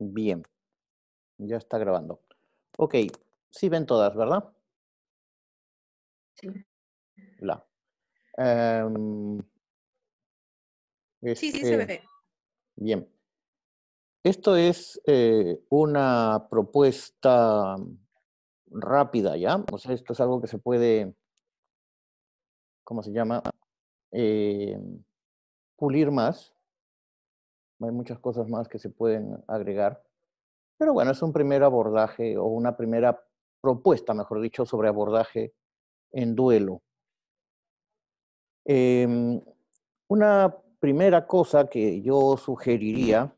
Bien, ya está grabando. Ok, sí ven todas, ¿verdad? Sí. La. Em, sí, sí, se este, ve. Bien. Esto es eh, una propuesta rápida, ¿ya? O sea, esto es algo que se puede, ¿cómo se llama? Eh, pulir más. Hay muchas cosas más que se pueden agregar. Pero bueno, es un primer abordaje o una primera propuesta, mejor dicho, sobre abordaje en duelo. Em, una primera cosa que yo sugeriría,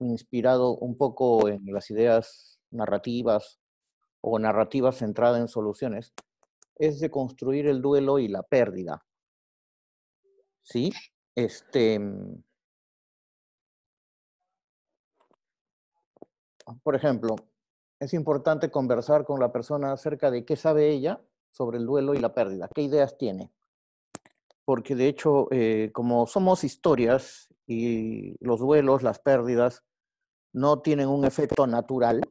inspirado un poco en las ideas narrativas o narrativas centradas en soluciones, es de construir el duelo y la pérdida. ¿Sí? Este, por ejemplo, es importante conversar con la persona acerca de qué sabe ella sobre el duelo y la pérdida, qué ideas tiene. Porque de hecho, eh, como somos historias y los duelos, las pérdidas, no tienen un efecto natural,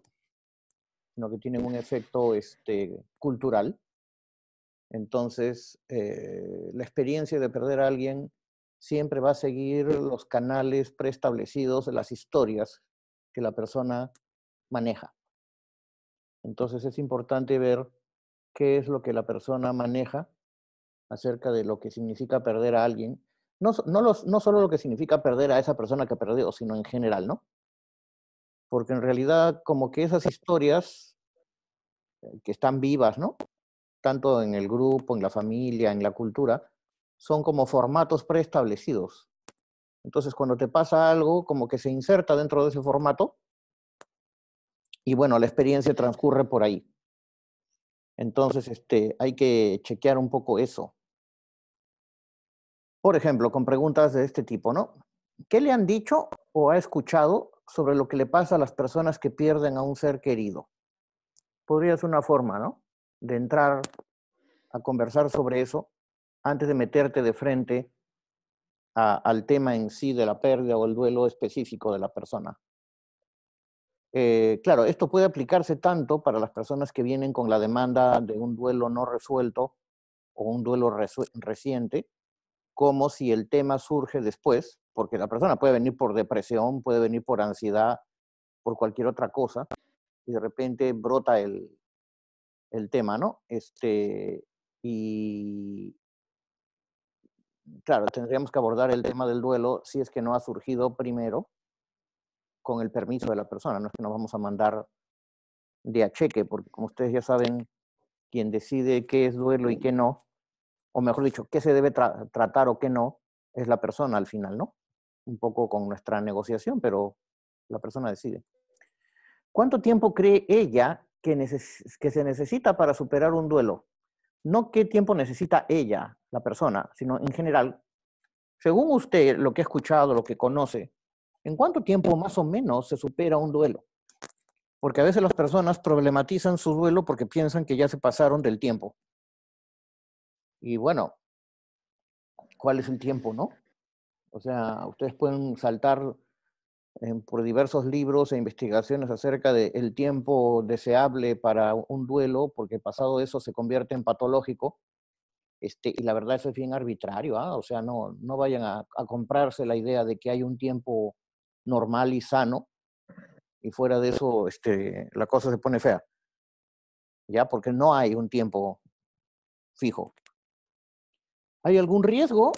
sino que tienen un efecto este, cultural. Entonces, eh, la experiencia de perder a alguien siempre va a seguir los canales preestablecidos de las historias que la persona maneja. Entonces es importante ver qué es lo que la persona maneja acerca de lo que significa perder a alguien. No, no, los, no solo lo que significa perder a esa persona que perdió, sino en general, ¿no? Porque en realidad como que esas historias eh, que están vivas, ¿no? Tanto en el grupo, en la familia, en la cultura, son como formatos preestablecidos. Entonces cuando te pasa algo, como que se inserta dentro de ese formato y bueno, la experiencia transcurre por ahí. Entonces, este, hay que chequear un poco eso. Por ejemplo, con preguntas de este tipo, ¿no? ¿Qué le han dicho o ha escuchado sobre lo que le pasa a las personas que pierden a un ser querido? Podría ser una forma, ¿no? De entrar a conversar sobre eso antes de meterte de frente al tema en sí de la pérdida o el duelo específico de la persona. Eh, claro, esto puede aplicarse tanto para las personas que vienen con la demanda de un duelo no resuelto o un duelo reciente, como si el tema surge después, porque la persona puede venir por depresión, puede venir por ansiedad, por cualquier otra cosa, y de repente brota el, el tema, ¿no? Este, y claro, tendríamos que abordar el tema del duelo si es que no ha surgido primero con el permiso de la persona, no es que nos vamos a mandar de a cheque, porque como ustedes ya saben, quien decide qué es duelo y qué no, o mejor dicho, qué se debe tratar o qué no, es la persona al final, ¿no? Un poco con nuestra negociación, pero la persona decide. ¿Cuánto tiempo cree ella que se necesita para superar un duelo? No qué tiempo necesita ella, la persona, sino en general, según usted, lo que ha escuchado, lo que conoce, ¿En cuánto tiempo más o menos se supera un duelo? Porque a veces las personas problematizan su duelo porque piensan que ya se pasaron del tiempo. Y bueno, ¿cuál es el tiempo, no? O sea, ustedes pueden saltar por diversos libros e investigaciones acerca del tiempo deseable para un duelo, porque pasado eso se convierte en patológico. Este, y la verdad eso es bien arbitrario, ¿ah? o sea, no, no vayan a comprarse la idea de que hay un tiempo normal y sano, y fuera de eso este, la cosa se pone fea. ¿Ya? Porque no hay un tiempo fijo. ¿Hay algún riesgo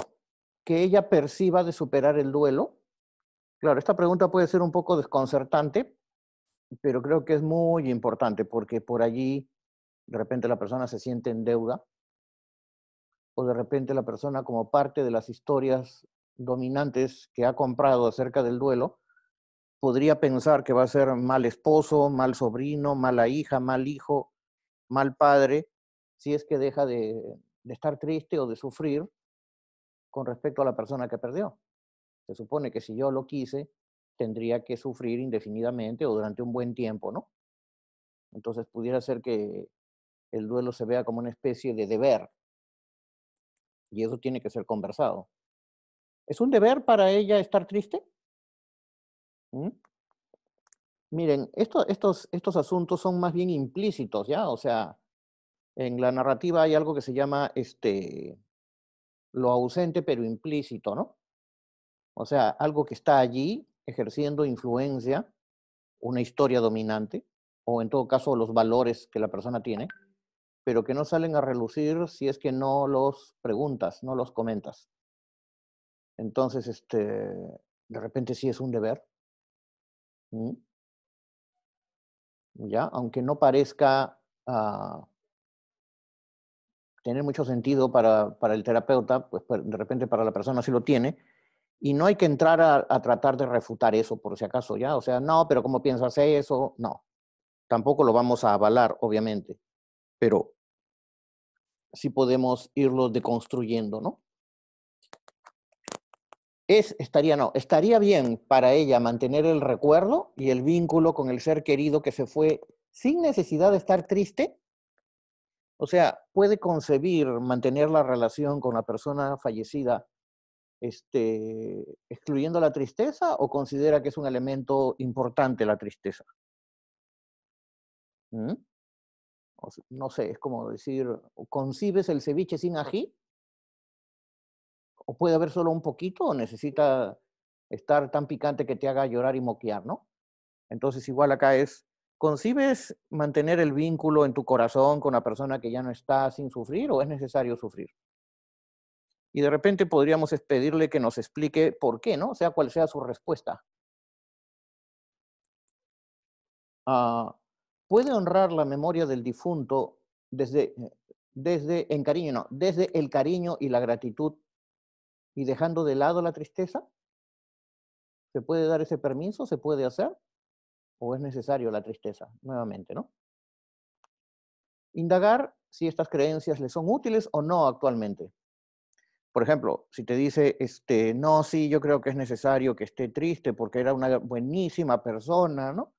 que ella perciba de superar el duelo? Claro, esta pregunta puede ser un poco desconcertante, pero creo que es muy importante porque por allí de repente la persona se siente en deuda o de repente la persona como parte de las historias dominantes que ha comprado acerca del duelo, podría pensar que va a ser mal esposo, mal sobrino, mala hija, mal hijo, mal padre, si es que deja de, de estar triste o de sufrir con respecto a la persona que perdió. Se supone que si yo lo quise, tendría que sufrir indefinidamente o durante un buen tiempo, ¿no? Entonces pudiera ser que el duelo se vea como una especie de deber. Y eso tiene que ser conversado. ¿Es un deber para ella estar triste? ¿Mm? Miren, estos, estos asuntos son más bien implícitos, ¿ya? O sea, en la narrativa hay algo que se llama este, lo ausente pero implícito, ¿no? O sea, algo que está allí ejerciendo influencia, una historia dominante, o en todo caso los valores que la persona tiene, pero que no salen a relucir si es que no los preguntas, no los comentas. Entonces, este, de repente sí es un deber. ¿Ya? Aunque no parezca ah, tener mucho sentido para, para, el terapeuta, pues, pues de repente para la persona sí lo tiene. Y no hay que entrar a, tratar de refutar eso por si acaso, ¿ya? O sea, no, pero ¿cómo piensas eso? No. Tampoco lo vamos a avalar, obviamente. Pero sí podemos irlo deconstruyendo, ¿no? es, estaría, no, estaría bien para ella mantener el recuerdo y el vínculo con el ser querido que se fue sin necesidad de estar triste. O sea, puede concebir mantener la relación con la persona fallecida este, excluyendo la tristeza o considera que es un elemento importante la tristeza. ¿Mm? no sé, es como decir, ¿concibes el ceviche sin ají? o puede haber solo un poquito, o necesita estar tan picante que te haga llorar y moquear, ¿no? Entonces, igual acá es, ¿concibes mantener el vínculo en tu corazón con la persona que ya no está sin sufrir o es necesario sufrir? Y de repente podríamos pedirle que nos explique por qué, ¿no? Sea cual sea su respuesta. Ah, puede honrar la memoria del difunto desde, desde cariño, desde el cariño y la gratitud y dejando de lado la tristeza? ¿Se puede dar ese permiso? ¿Se puede hacer? ¿O es necesario la tristeza? Nuevamente, ¿no? Indagar si estas creencias le son útiles o no actualmente. Por ejemplo, si te dice, este, no, sí, yo creo que es necesario que esté triste porque era una buenísima persona, ¿no?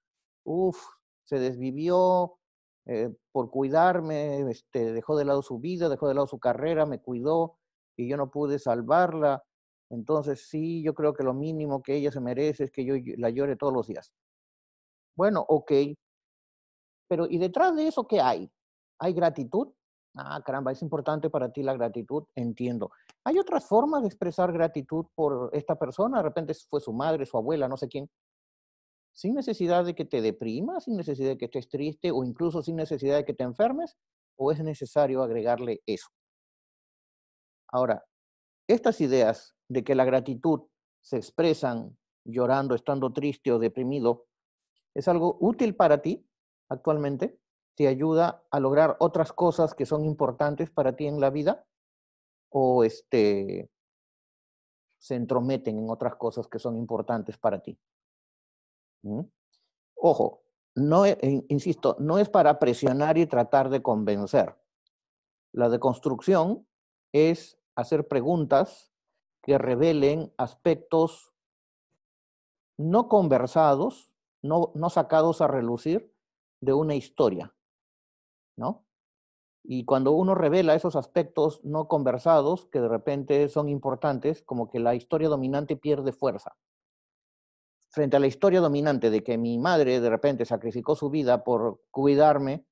Uf, se desvivió eh, por cuidarme, este, dejó de lado su vida, dejó de lado su carrera, me cuidó, y yo no pude salvarla. Entonces sí, yo creo que lo mínimo que ella se merece es que yo la llore todos los días. Bueno, ok. Pero ¿y detrás de eso qué hay? ¿Hay gratitud? Ah, caramba, es importante para ti la gratitud, entiendo. Hay otras formas de expresar gratitud por esta persona, de repente fue su madre, su abuela, no sé quién, sin necesidad de que te deprimas, sin necesidad de que estés triste o incluso sin necesidad de que te enfermes, o es necesario agregarle eso. Ahora, estas ideas de que la gratitud se expresan llorando, estando triste o deprimido, ¿es algo útil para ti actualmente? ¿Te ayuda a lograr otras cosas que son importantes para ti en la vida? ¿O este, se entrometen en otras cosas que son importantes para ti? ¿Mm? Ojo, no, e, e, insisto, no es para presionar y tratar de convencer. La deconstrucción es hacer preguntas que revelen aspectos no conversados, no, no sacados a relucir de una historia, ¿no? Y cuando uno revela esos aspectos no conversados, que de repente son importantes, como que la historia dominante pierde fuerza. Frente a la historia dominante de que mi madre de repente sacrificó su vida por cuidarme,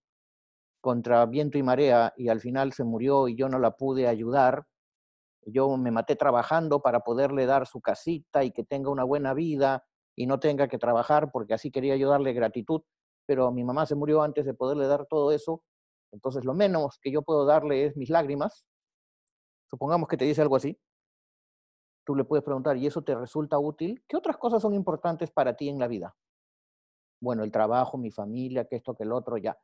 contra viento y marea y al final se murió y yo no la pude ayudar. Yo me maté trabajando para poderle dar su casita y que tenga una buena vida y no tenga que trabajar porque así quería yo darle gratitud, pero mi mamá se murió antes de poderle dar todo eso. Entonces lo menos que yo puedo darle es mis lágrimas. Supongamos que te dice algo así. Tú le puedes preguntar, ¿y eso te resulta útil? ¿Qué otras cosas son importantes para ti en la vida? Bueno, el trabajo, mi familia, que esto, que el otro, ya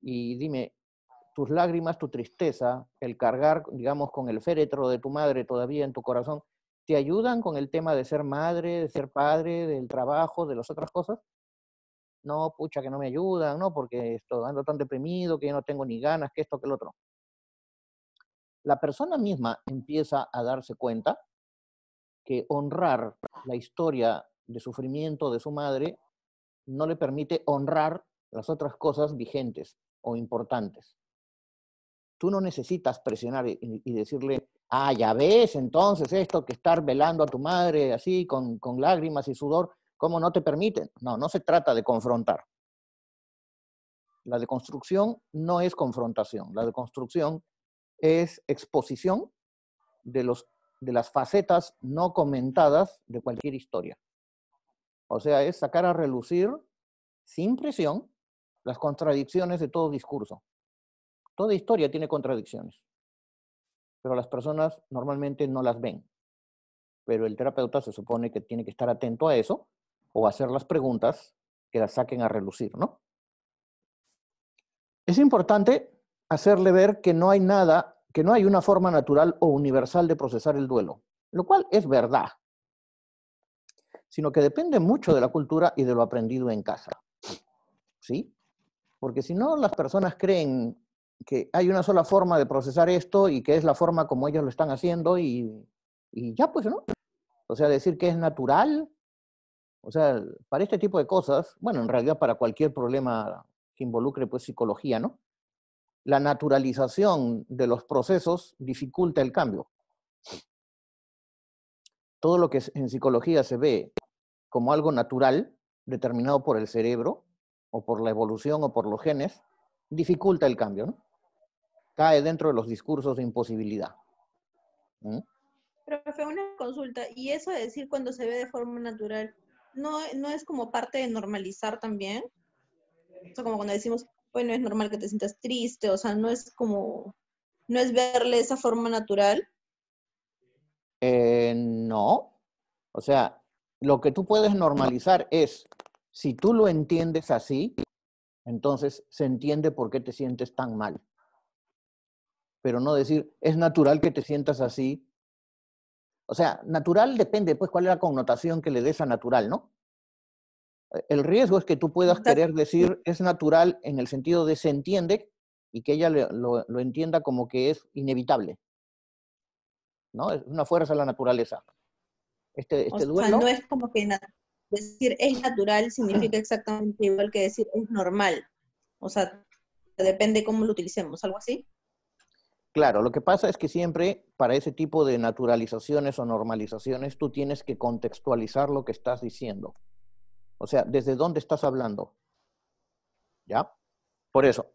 y dime, tus lágrimas, tu tristeza, el cargar, digamos, con el féretro de tu madre todavía en tu corazón, ¿te ayudan con el tema de ser madre, de ser padre, del trabajo, de las otras cosas? No, pucha, que no me ayudan, no, porque estoy ando tan deprimido, que yo no tengo ni ganas, que esto, que el otro. La persona misma empieza a darse cuenta que honrar la historia de sufrimiento de su madre no le permite honrar las otras cosas vigentes o importantes. Tú no necesitas presionar y, decirle, ah, ya ves entonces esto que estar velando a tu madre así con, lágrimas y sudor, ¿cómo no te permiten? No, no se trata de confrontar. La deconstrucción no es confrontación, la deconstrucción es exposición de, los, de las facetas no comentadas de cualquier historia. O sea, es sacar a relucir sin presión las contradicciones de todo discurso. Toda historia tiene contradicciones, pero las personas normalmente no las ven. Pero el terapeuta se supone que tiene que estar atento a eso o hacer las preguntas que las saquen a relucir, ¿no? Es importante hacerle ver que no hay nada, que no hay una forma natural o universal de procesar el duelo, lo cual es verdad, sino que depende mucho de la cultura y de lo aprendido en casa. ¿Sí? Porque si no, las personas creen que hay una sola forma de procesar esto y que es la forma como ellos lo están haciendo y, ya pues, ¿no? O sea, decir que es natural, o sea, para este tipo de cosas, bueno, en realidad para cualquier problema que involucre pues psicología, ¿no? La naturalización de los procesos dificulta el cambio. Todo lo que en psicología se ve como algo natural, determinado por el cerebro, o por la evolución o por los genes, dificulta el cambio, ¿no? Cae dentro de los discursos de imposibilidad. Pero, Profe, una consulta, y eso de decir cuando se ve de forma natural, ¿no, no es como parte de normalizar también? O como cuando decimos, bueno, es normal que te sientas triste, o sea, no es como, no es verle esa forma natural. Eh, no. O sea, lo que tú puedes normalizar es si tú lo entiendes así, entonces se entiende por qué te sientes tan mal. Pero no decir, es natural que te sientas así. O sea, natural depende, pues, cuál es la connotación que le des a natural, ¿no? E, el riesgo es que tú puedas querer decir es natural en el sentido de se entiende y que ella lo, entienda como que es inevitable. ¿No? Es una fuerza de la naturaleza. Este, este o sea, No es como que decir es natural significa exactamente igual que decir es normal. O sea, depende cómo lo utilicemos, algo así. Claro, lo que pasa es que siempre para ese tipo de naturalizaciones o normalizaciones tú tienes que contextualizar lo que estás diciendo. O sea, desde dónde estás hablando. ¿Ya? Por eso.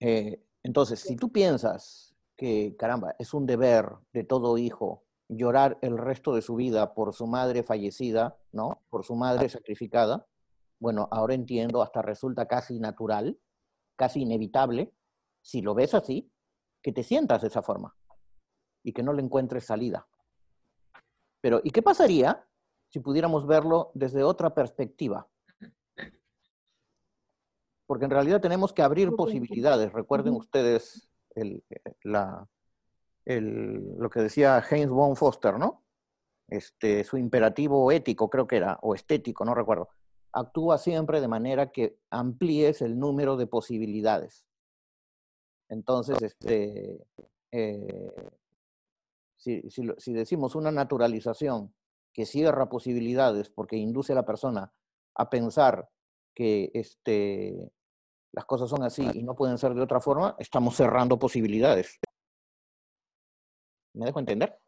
Eh, entonces, si tú piensas que, caramba, es un deber de todo hijo llorar el resto de su vida por su madre fallecida, ¿no? Por su madre sacrificada. Bueno, ahora entiendo, hasta resulta casi natural, casi inevitable, si lo ves así, que te sientas de esa forma y que no le encuentres salida. Pero, ¿y qué pasaría si pudiéramos verlo desde otra perspectiva? Porque en realidad tenemos que abrir posibilidades. Recuerden ustedes el, eh, la, lo que decía James von Foster, ¿no? Este, su imperativo ético, creo que era, o estético, no recuerdo. Actúa siempre de manera que amplíes el número de posibilidades. Entonces, este, eh, si, si decimos una naturalización que cierra posibilidades porque induce a la persona a pensar que este, las cosas son así y no pueden ser de otra forma, estamos cerrando posibilidades. ¿Me dejo entender?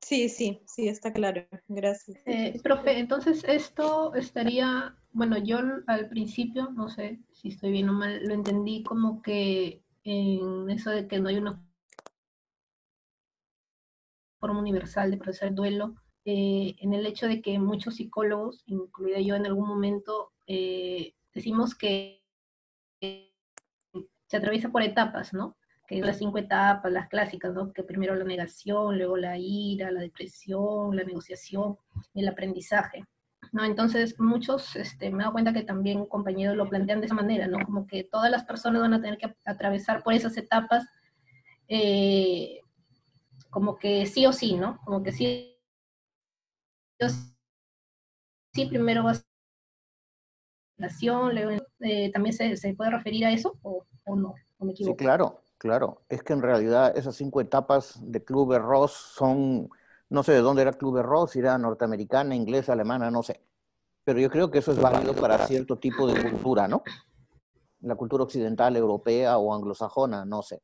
Sí, sí, sí, está claro. Gracias. Eh, profe, entonces esto estaría, bueno, yo al principio, no sé si estoy bien o mal, lo entendí como que en eso de que no hay una forma universal de procesar el duelo, eh, en el hecho de que muchos psicólogos, incluida yo en algún momento, eh, decimos que se atraviesa por etapas, ¿no? que las cinco etapas, las clásicas, ¿no? que primero la negación, luego la ira, la depresión, la negociación el aprendizaje. ¿no? Entonces, muchos, este, me he dado cuenta que también compañeros lo plantean de esa manera, ¿no? como que todas las personas van a tener que atravesar por esas etapas, eh, como que sí o sí, ¿no? Como que sí, sí primero va a luego eh, también se, se, puede referir a eso o, o no. me equivoco? Sí, claro. Claro, es que en realidad esas cinco etapas de Club Ross son, no sé de dónde era Club Ross, si era norteamericana, inglesa, alemana, no sé. Pero yo creo que eso es válido para cierto tipo de cultura, ¿no? La cultura occidental, europea o anglosajona, no sé.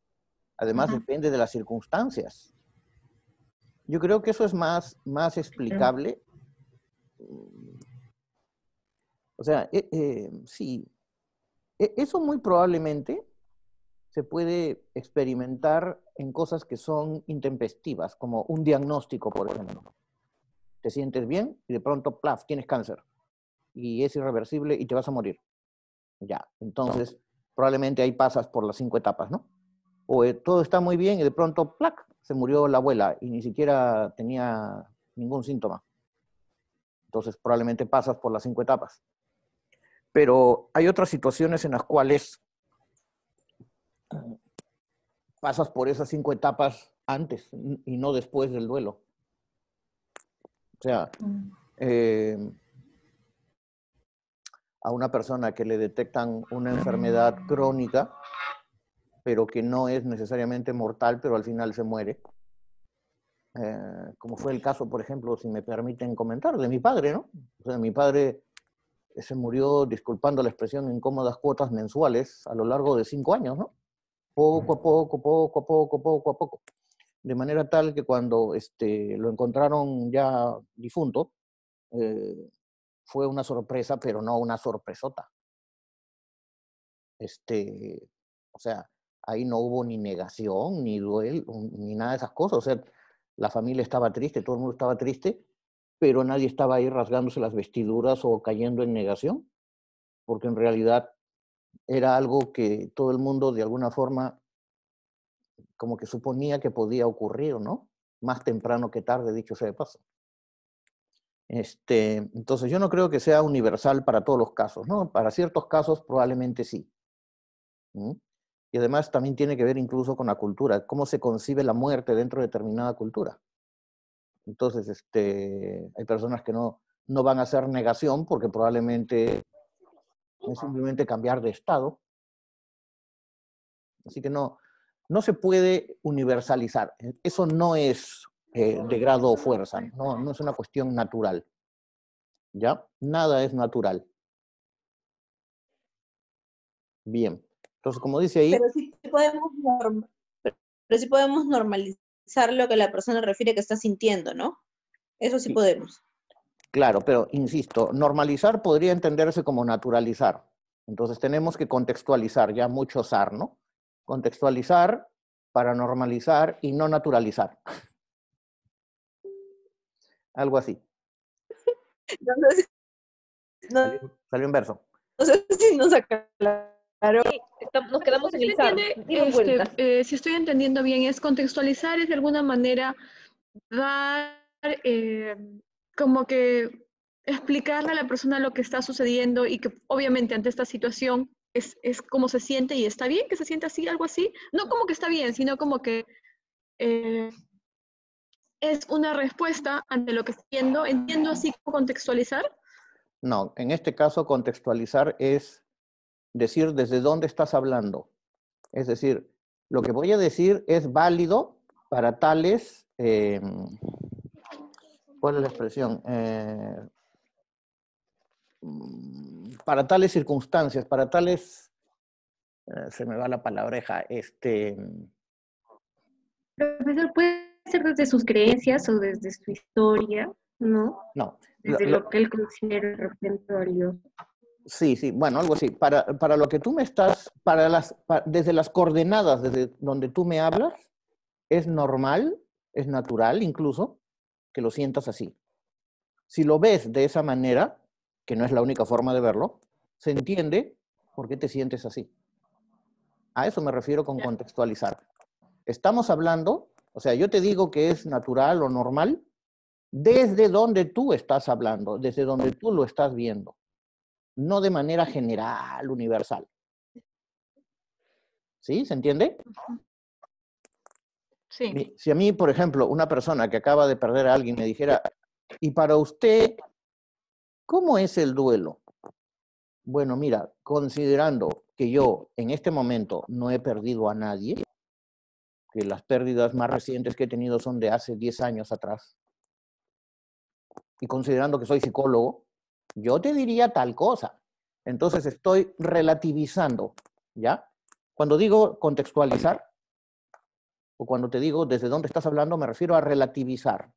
Además, depende de las circunstancias. Yo creo que eso es más, más explicable. O sea, eh, eh, sí, e, eso muy probablemente se puede experimentar en cosas que son intempestivas, como un diagnóstico, por ejemplo. Te sientes bien y de pronto, plaf, tienes cáncer y es irreversible y te vas a morir. Ya, entonces probablemente ahí pasas por las cinco etapas, ¿no? O eh, todo está muy bien y de pronto, plac, se murió la abuela y ni siquiera tenía ningún síntoma. Entonces probablemente pasas por las cinco etapas. Pero hay otras situaciones en las cuales pasas por esas cinco etapas antes y no después del duelo. O sea, mm. eh, a una persona que le detectan una enfermedad crónica, pero que no es necesariamente mortal, pero al final se muere. Eh, como fue el caso, por ejemplo, si me permiten comentar, de mi padre, ¿no? O sea, mi padre se murió, disculpando la expresión, en cómodas cuotas mensuales a lo largo de cinco años, ¿no? poco a poco, poco a poco, poco a poco. De manera tal que cuando este, lo encontraron ya difunto, eh, fue una sorpresa, pero no una sorpresota. Este, o sea, ahí no hubo ni negación, ni duelo, ni nada de esas cosas. O sea, la familia estaba triste, todo el mundo estaba triste, pero nadie estaba ahí rasgándose las vestiduras o cayendo en negación, porque en realidad era algo que todo el mundo de alguna forma como que suponía que podía ocurrir, ¿no? Más temprano que tarde, dicho sea de paso. Este, entonces yo no creo que sea universal para todos los casos, ¿no? Para ciertos casos probablemente sí. Y además también tiene que ver incluso con la cultura, cómo se concibe la muerte dentro de determinada cultura. Entonces, este, hay personas que no, no van a hacer negación porque probablemente es simplemente cambiar de estado. Así que no, no se puede universalizar. Eh, eso no es eh, de grado o fuerza, no, no es una cuestión natural. ¿Ya? Nada es natural. Bien. Entonces, como dice ahí... Pero sí podemos, pero podemos normalizar lo que la persona refiere que está sintiendo, ¿no? Eso sí. podemos. Claro, pero insisto, normalizar podría entenderse como naturalizar. Entonces tenemos que contextualizar, ya mucho zar, ¿no? Contextualizar para normalizar y no naturalizar. Algo así. salió, verso. No sé si nos aclaró. Nos quedamos este en el este, eh, si estoy entendiendo bien, es contextualizar es de alguna manera dar... Eh, como que explicarle a la persona lo que está sucediendo y que obviamente ante esta situación es, como se siente y está bien que se sienta así, algo así. No como que está bien, sino como que eh, es una respuesta ante lo que está viendo. Entiendo así como contextualizar. No, en este caso contextualizar es decir desde dónde estás hablando. Es decir, lo que voy a decir es válido para tales em, ¿Cuál es la expresión? Eh, mm, para tales circunstancias, para tales... Eh, se me va la palabreja. Este... Mm. Profesor, puede ser desde sus creencias o desde su historia, ¿no? No. Desde lo, que él considera Sí, sí, bueno, algo así. Para, para, lo que tú me estás, para las, desde las coordenadas desde donde tú me hablas, es normal, es natural incluso, que lo sientas así. Si lo ves de esa manera, que no es la única forma de verlo, se entiende por qué te sientes así. A eso me refiero con contextualizar. Estamos hablando, o sea, yo te digo que es natural o normal desde donde tú estás hablando, desde donde tú lo estás viendo, no de manera general, universal. ¿Sí? ¿Se entiende? Si a mí, por ejemplo, una persona que acaba de perder a alguien me dijera, y para usted, ¿cómo es el duelo? Bueno, mira, considerando que yo en este momento no he perdido a nadie, que las pérdidas más recientes que he tenido son de hace 10 años atrás, y considerando que soy psicólogo, yo te diría tal cosa. Entonces estoy relativizando, ¿ya? Cuando digo contextualizar, o cuando te digo desde dónde estás hablando, me refiero a relativizar.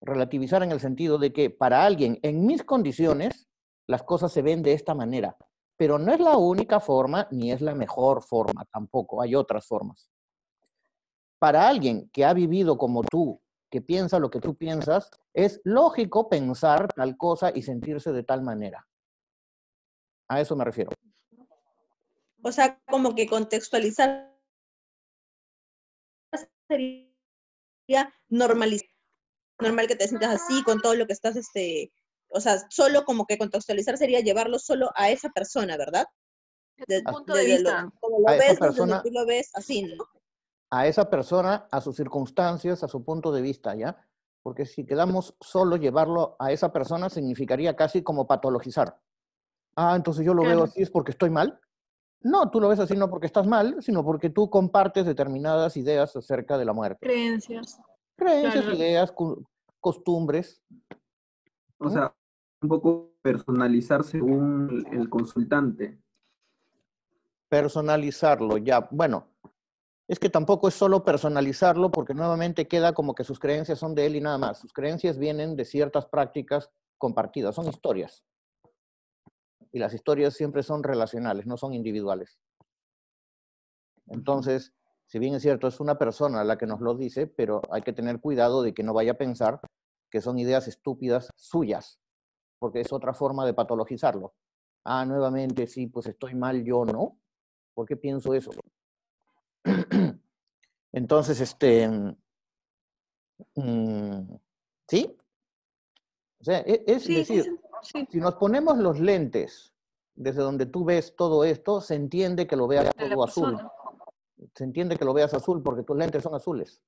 Relativizar en el sentido de que para alguien, en mis condiciones, las cosas se ven de esta manera. Pero no es la única forma, ni es la mejor forma tampoco, hay otras formas. Para alguien que ha vivido como tú, que piensa lo que tú piensas, es lógico pensar tal cosa y sentirse de tal manera. A eso me refiero. O sea, como que contextualizar sería normalizar, normal que te sientas así con todo lo que estás, este, o sea, solo como que contextualizar sería llevarlo solo a esa persona, ¿verdad? Desde el punto de, vista. como lo ves, tú lo ves así, ¿no? A esa persona, a sus circunstancias, a su punto de vista, ¿ya? Porque si quedamos solo llevarlo a esa persona significaría casi como patologizar. Ah, entonces yo lo veo así es porque estoy mal. No, tú lo ves así no porque estás mal, sino porque tú compartes determinadas ideas acerca de la muerte. Creencias. Creencias, ideas, costumbres. O sea, un poco personalizar según el consultante. Personalizarlo, ya. Bueno, es que tampoco es solo personalizarlo porque nuevamente queda como que sus creencias son de él y nada más. Sus creencias vienen de ciertas prácticas compartidas, son historias y las historias siempre son relacionales, no son individuales. Entonces, si bien es cierto, es una persona la que nos lo dice, pero hay que tener cuidado de que no vaya a pensar que son ideas estúpidas suyas, porque es otra forma de patologizarlo. Ah, nuevamente, sí, pues estoy mal yo, ¿no? ¿Por qué pienso eso? Entonces, este... Mm, mm, ¿Sí? O sea, e, es, decir, si nos ponemos los lentes desde donde tú ves todo esto, se entiende que lo veas todo azul. Se entiende que lo veas azul porque tus lentes son azules.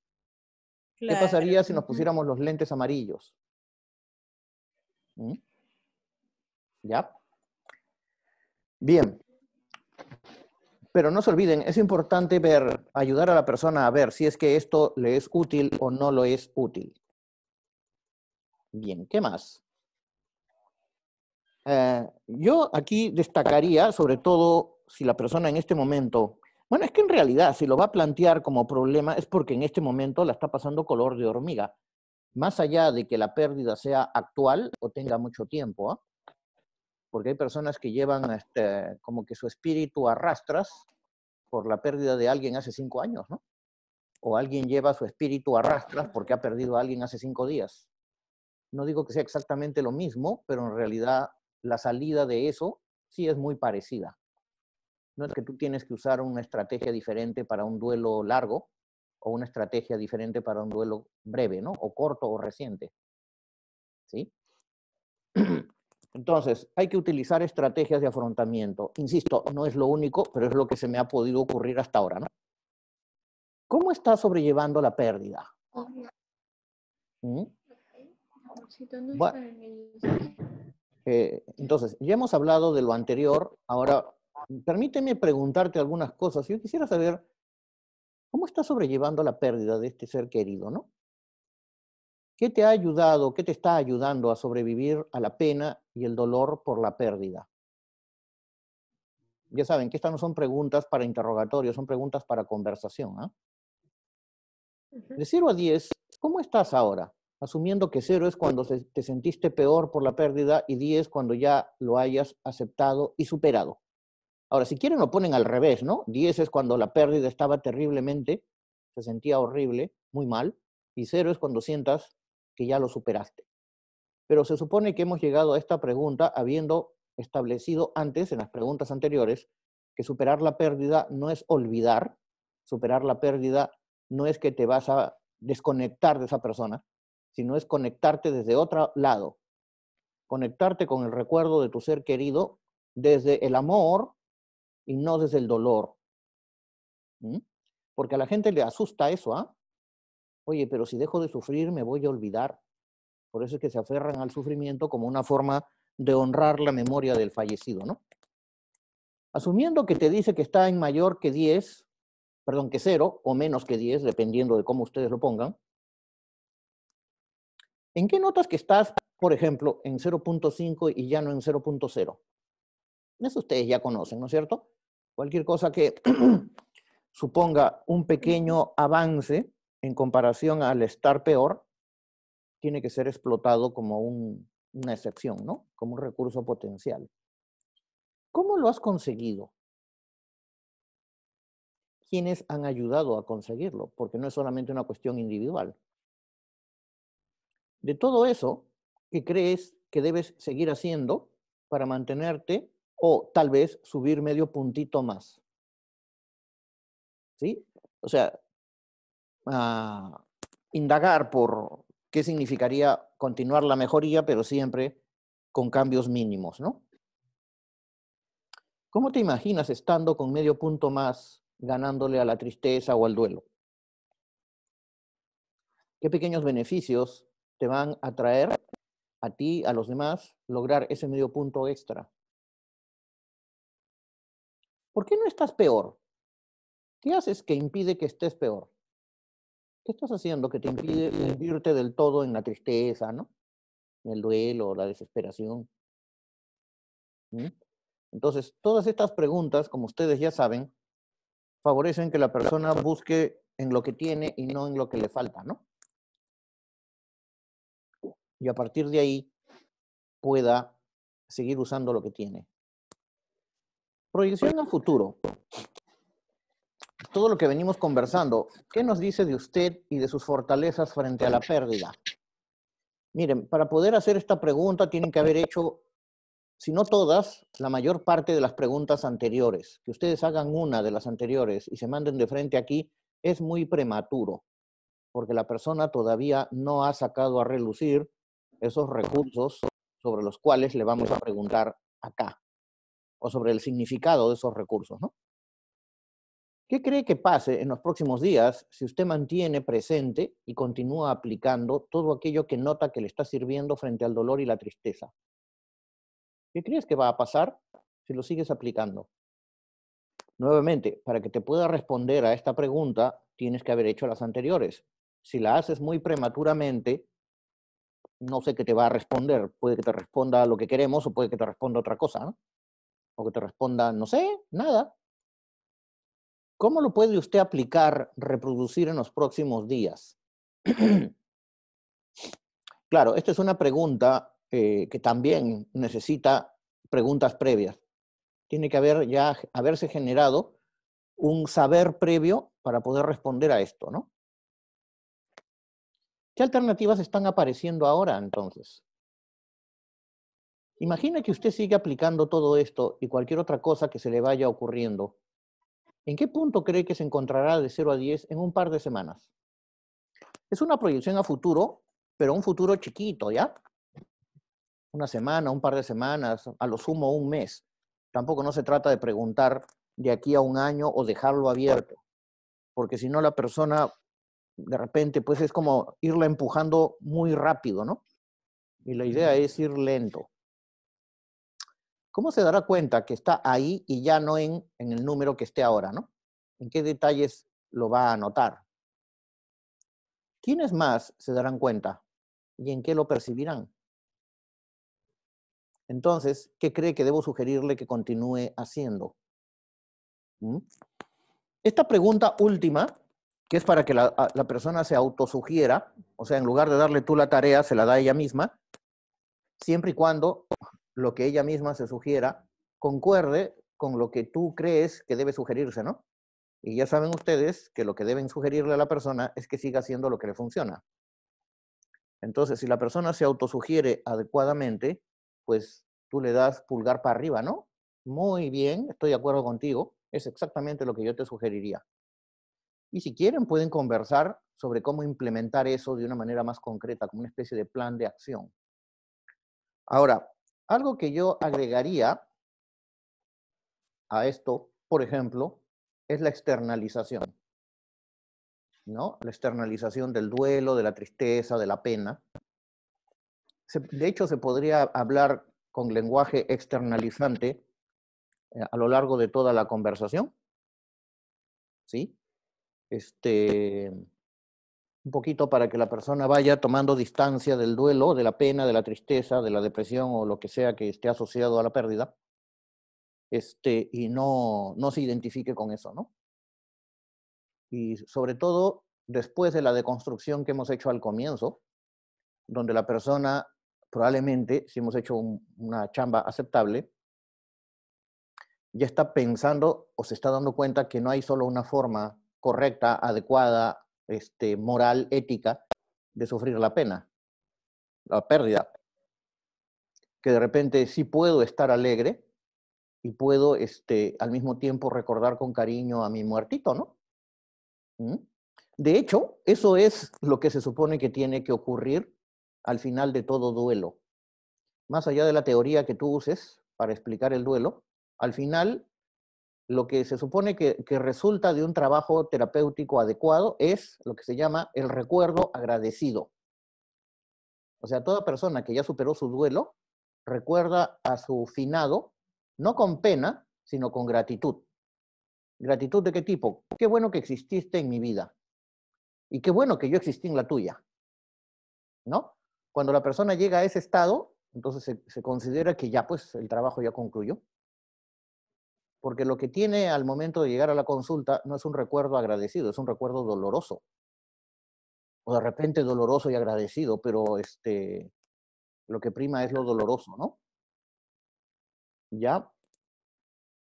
¿Qué pasaría si nos pusiéramos los lentes amarillos? ¿Mm? ¿Ya? Bien. Pero no se olviden, es importante ver, ayudar a la persona a ver si es que esto le es útil o no lo es útil. Bien, ¿qué más? Eh, yo aquí destacaría, sobre todo si la persona en este momento, bueno, es que en realidad si lo va a plantear como problema es porque en este momento la está pasando color de hormiga, más allá de que la pérdida sea actual o tenga mucho tiempo, ¿ah? porque hay personas que llevan este, como que su espíritu arrastras por la pérdida de alguien hace cinco años, ¿no? O alguien lleva su espíritu arrastras porque ha perdido a alguien hace cinco días. No digo que sea exactamente lo mismo, pero en realidad la salida de eso sí es muy parecida. No es que tú tienes que usar una estrategia diferente para un duelo largo o una estrategia diferente para un duelo breve, ¿no? O corto o reciente. ¿Sí? Entonces, hay que utilizar estrategias de afrontamiento. Insisto, no es lo único, pero es lo que se me ha podido ocurrir hasta ahora, ¿no? ¿Cómo está sobrellevando la pérdida? Eh, entonces, ya hemos hablado de lo anterior, ahora permíteme preguntarte algunas cosas. Yo quisiera saber, ¿cómo estás sobrellevando la pérdida de este ser querido, no? ¿Qué te ha ayudado, qué te está ayudando a sobrevivir a la pena y el dolor por la pérdida? Ya saben que estas no son preguntas para interrogatorio, son preguntas para conversación. ¿ah? De 0 a 10, ¿cómo estás ahora? asumiendo que cero es cuando te sentiste peor por la pérdida y 10 cuando ya lo hayas aceptado y superado. Ahora, si quieren lo ponen al revés, ¿no? Diez es cuando la pérdida estaba terriblemente, se sentía horrible, muy mal, y cero es cuando sientas que ya lo superaste. Pero se supone que hemos llegado a esta pregunta habiendo establecido antes, en las preguntas anteriores, que superar la pérdida no es olvidar, superar la pérdida no es que te vas a desconectar de esa persona, sino es conectarte desde otro lado, conectarte con el recuerdo de tu ser querido desde el amor y no desde el dolor. ¿Mm? Porque a la gente le asusta eso, ¿ah? Oye, pero si dejo de sufrir me voy a olvidar. Por eso es que se aferran al sufrimiento como una forma de honrar la memoria del fallecido, ¿no? Asumiendo que te dice que está en mayor que 10, perdón, que 0 o menos que 10, dependiendo de cómo ustedes lo pongan, ¿En qué notas que estás, por ejemplo, en 0.5 y ya no en 0.0? Eso ustedes ya conocen, ¿no es cierto? Cualquier cosa que suponga un pequeño avance en comparación al estar peor, tiene que ser explotado como una excepción, ¿no? Como un recurso potencial. ¿Cómo lo has conseguido? ¿Quiénes han ayudado a conseguirlo? Porque no es solamente una cuestión individual de todo eso que crees que debes seguir haciendo para mantenerte o tal vez subir medio puntito más. ¿Sí? O sea, ah, indagar por qué significaría continuar la mejoría, pero siempre con cambios mínimos, ¿no? ¿Cómo te imaginas estando con medio punto más ganándole a la tristeza o al duelo? ¿Qué pequeños beneficios te van a traer a ti, a los demás, lograr ese medio punto extra. ¿Por qué no estás peor? ¿Qué haces que impide que estés peor? ¿Qué estás haciendo que te impide vivirte del todo en la tristeza, ¿no? En el duelo, la desesperación. ¿Mm? Entonces, todas estas preguntas, como ustedes ya saben, favorecen que la persona busque en lo que tiene y no en lo que le falta, ¿no? y a partir de ahí pueda seguir usando lo que tiene. Proyección al futuro. Todo lo que venimos conversando, ¿qué nos dice de usted y de sus fortalezas frente a la pérdida? Miren, para poder hacer esta pregunta tienen que haber hecho, si no todas, la mayor parte de las preguntas anteriores. Que ustedes hagan una de las anteriores y se manden de frente aquí es muy prematuro, porque la persona todavía no ha sacado a relucir esos recursos sobre los cuales le vamos a preguntar acá, o sobre el significado de esos recursos, ¿no? ¿Qué cree que pase en los próximos días si usted mantiene presente y continúa aplicando todo aquello que nota que le está sirviendo frente al dolor y la tristeza? ¿Qué crees que va a pasar si lo sigues aplicando? Nuevamente, para que te pueda responder a esta pregunta, tienes que haber hecho las anteriores. Si la haces muy prematuramente, no sé qué te va a responder. Puede que te responda lo que queremos o puede que te responda otra cosa, ¿no? O que te responda, no sé, nada. ¿Cómo lo puede usted aplicar, reproducir en los próximos días? claro, esta es una pregunta eh, que también necesita preguntas previas. Tiene que haber ya haberse generado un saber previo para poder responder a esto, ¿no? ¿Qué alternativas están apareciendo ahora entonces? Imagina que usted sigue aplicando todo esto y cualquier otra cosa que se le vaya ocurriendo. ¿En qué punto cree que se encontrará de 0 a 10 en un par de semanas? Es una proyección a futuro, pero un futuro chiquito, ¿ya? Una semana, un par de semanas, a lo sumo un mes. Tampoco no se trata de preguntar de aquí a un año o dejarlo abierto, porque si no la persona de repente, pues es como irla empujando muy rápido, ¿no? Y la idea es ir lento. ¿Cómo se dará cuenta que está ahí y ya no en, en el número que esté ahora, ¿no? ¿En qué detalles lo va a notar? ¿Quiénes más se darán cuenta? ¿Y en qué lo percibirán? Entonces, ¿qué cree que debo sugerirle que continúe haciendo? ¿Mm? Esta pregunta última que es para que la, persona se autosugiera, o sea, en lugar de darle tú la tarea, se la da ella misma, siempre y cuando lo que ella misma se sugiera concuerde con lo que tú crees que debe sugerirse, ¿no? Y ya saben ustedes que lo que deben sugerirle a la persona es que siga haciendo lo que le funciona. Entonces, si la persona se autosugiere adecuadamente, pues tú le das pulgar para arriba, ¿no? Muy bien, estoy de acuerdo contigo, es exactamente lo que yo te sugeriría y si quieren pueden conversar sobre cómo implementar eso de una manera más concreta, como una especie de plan de acción. Ahora, algo que yo agregaría a esto, por ejemplo, es la externalización. ¿No? La externalización del duelo, de la tristeza, de la pena. de hecho, se podría hablar con lenguaje externalizante eh, a lo largo de toda la conversación. ¿Sí? este, un poquito para que la persona vaya tomando distancia del duelo, de la pena, de la tristeza, de la depresión o lo que sea que esté asociado a la pérdida, este, y no, no se identifique con eso, ¿no? Y sobre todo, después de la deconstrucción que hemos hecho al comienzo, donde la persona probablemente, si hemos hecho una chamba aceptable, ya está pensando o se está dando cuenta que no hay solo una forma correcta, adecuada, este, moral, ética, de sufrir la pena, la pérdida. Que de repente sí puedo estar alegre y puedo este, al mismo tiempo recordar con cariño a mi muertito, ¿no? ¿Mm? De hecho, eso es lo que se supone que tiene que ocurrir al final de todo duelo. Más allá de la teoría que tú uses para explicar el duelo, al final lo que se supone que, resulta de un trabajo terapéutico adecuado es lo que se llama el recuerdo agradecido. O sea, toda persona que ya superó su duelo recuerda a su finado, no con pena, sino con gratitud. ¿Gratitud de qué tipo? Qué bueno que exististe en mi vida. Y qué bueno que yo existí en la tuya. ¿No? Cuando la persona llega a ese estado, entonces se considera que ya pues el trabajo ya concluyó porque lo que tiene al momento de llegar a la consulta no es un recuerdo agradecido, es un recuerdo doloroso. O de repente doloroso y agradecido, pero este, lo que prima es lo doloroso, ¿no? ¿Ya?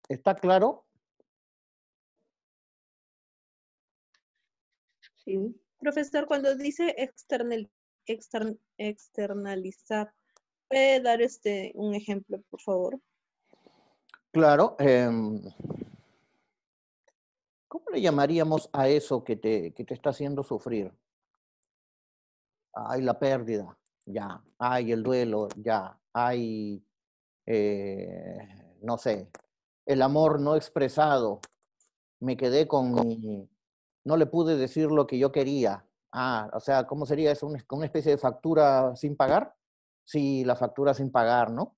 ¿Está claro? Sí. Profesor, cuando dice externalizar, ¿puede dar este, un ejemplo, por favor? Claro. Em, ¿Cómo le llamaríamos a eso que te, está haciendo sufrir? Hay la pérdida, ya. Hay el duelo, ya. Hay, eh, no sé, el amor no expresado. Me quedé con mi... No le pude decir lo que yo quería. Ah, o sea, ¿cómo sería eso? ¿Una especie de factura sin pagar? Sí, la factura sin pagar, ¿no?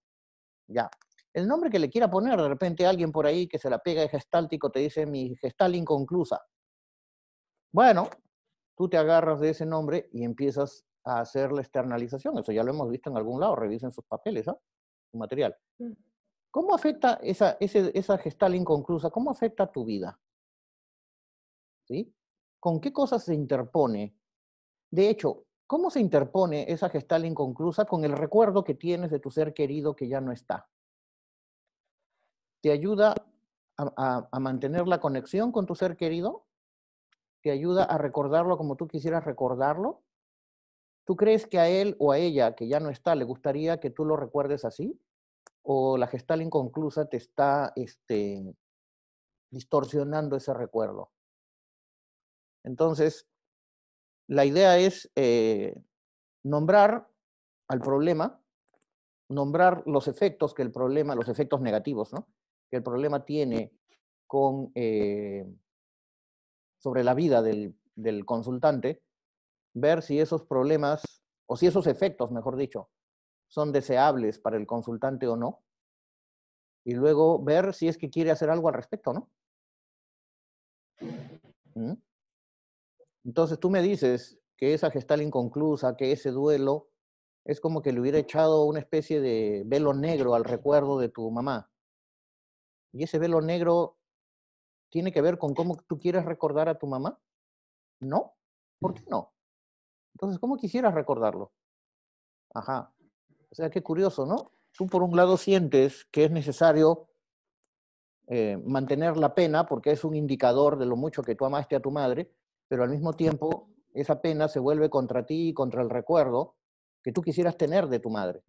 Ya, el nombre que le quiera poner, de repente alguien por ahí que se la pega de gestáltico te dice mi gestal inconclusa. Bueno, tú te agarras de ese nombre y empiezas a hacer la externalización. Eso ya lo hemos visto en algún lado, revisen sus papeles, ¿ah? su material. Mm. ¿Cómo afecta esa, esa gestal inconclusa? ¿Cómo afecta tu vida? ¿Sí? ¿Con qué cosas se interpone? De hecho, ¿cómo se interpone esa gestal inconclusa con el recuerdo que tienes de tu ser querido que ya no está? te ayuda a, mantener la conexión con tu ser querido, te ayuda a recordarlo como tú quisieras recordarlo. ¿Tú crees que a él o a ella, que ya no está, le gustaría que tú lo recuerdes así? ¿O la gestal inconclusa te está este, distorsionando ese recuerdo? Entonces, la idea es eh, nombrar al problema, nombrar los efectos que el problema, los efectos negativos, ¿no? que el problema tiene con, eh, sobre la vida del, consultante, ver si esos problemas, o si esos efectos, mejor dicho, son deseables para el consultante o no, y luego ver si es que quiere hacer algo al respecto, ¿no? ¿Mm? Entonces tú me dices que esa gestal inconclusa, que ese duelo, es como que le hubiera echado una especie de velo negro al recuerdo de tu mamá y ese velo negro tiene que ver con cómo tú quieres recordar a tu mamá? No. ¿Por qué no? Entonces, ¿cómo quisieras recordarlo? Ajá. O sea, qué curioso, ¿no? Tú por un lado sientes que es necesario eh, mantener la pena porque es un indicador de lo mucho que tú amaste a tu madre, pero al mismo tiempo esa pena se vuelve contra ti y contra el recuerdo que tú quisieras tener de tu madre.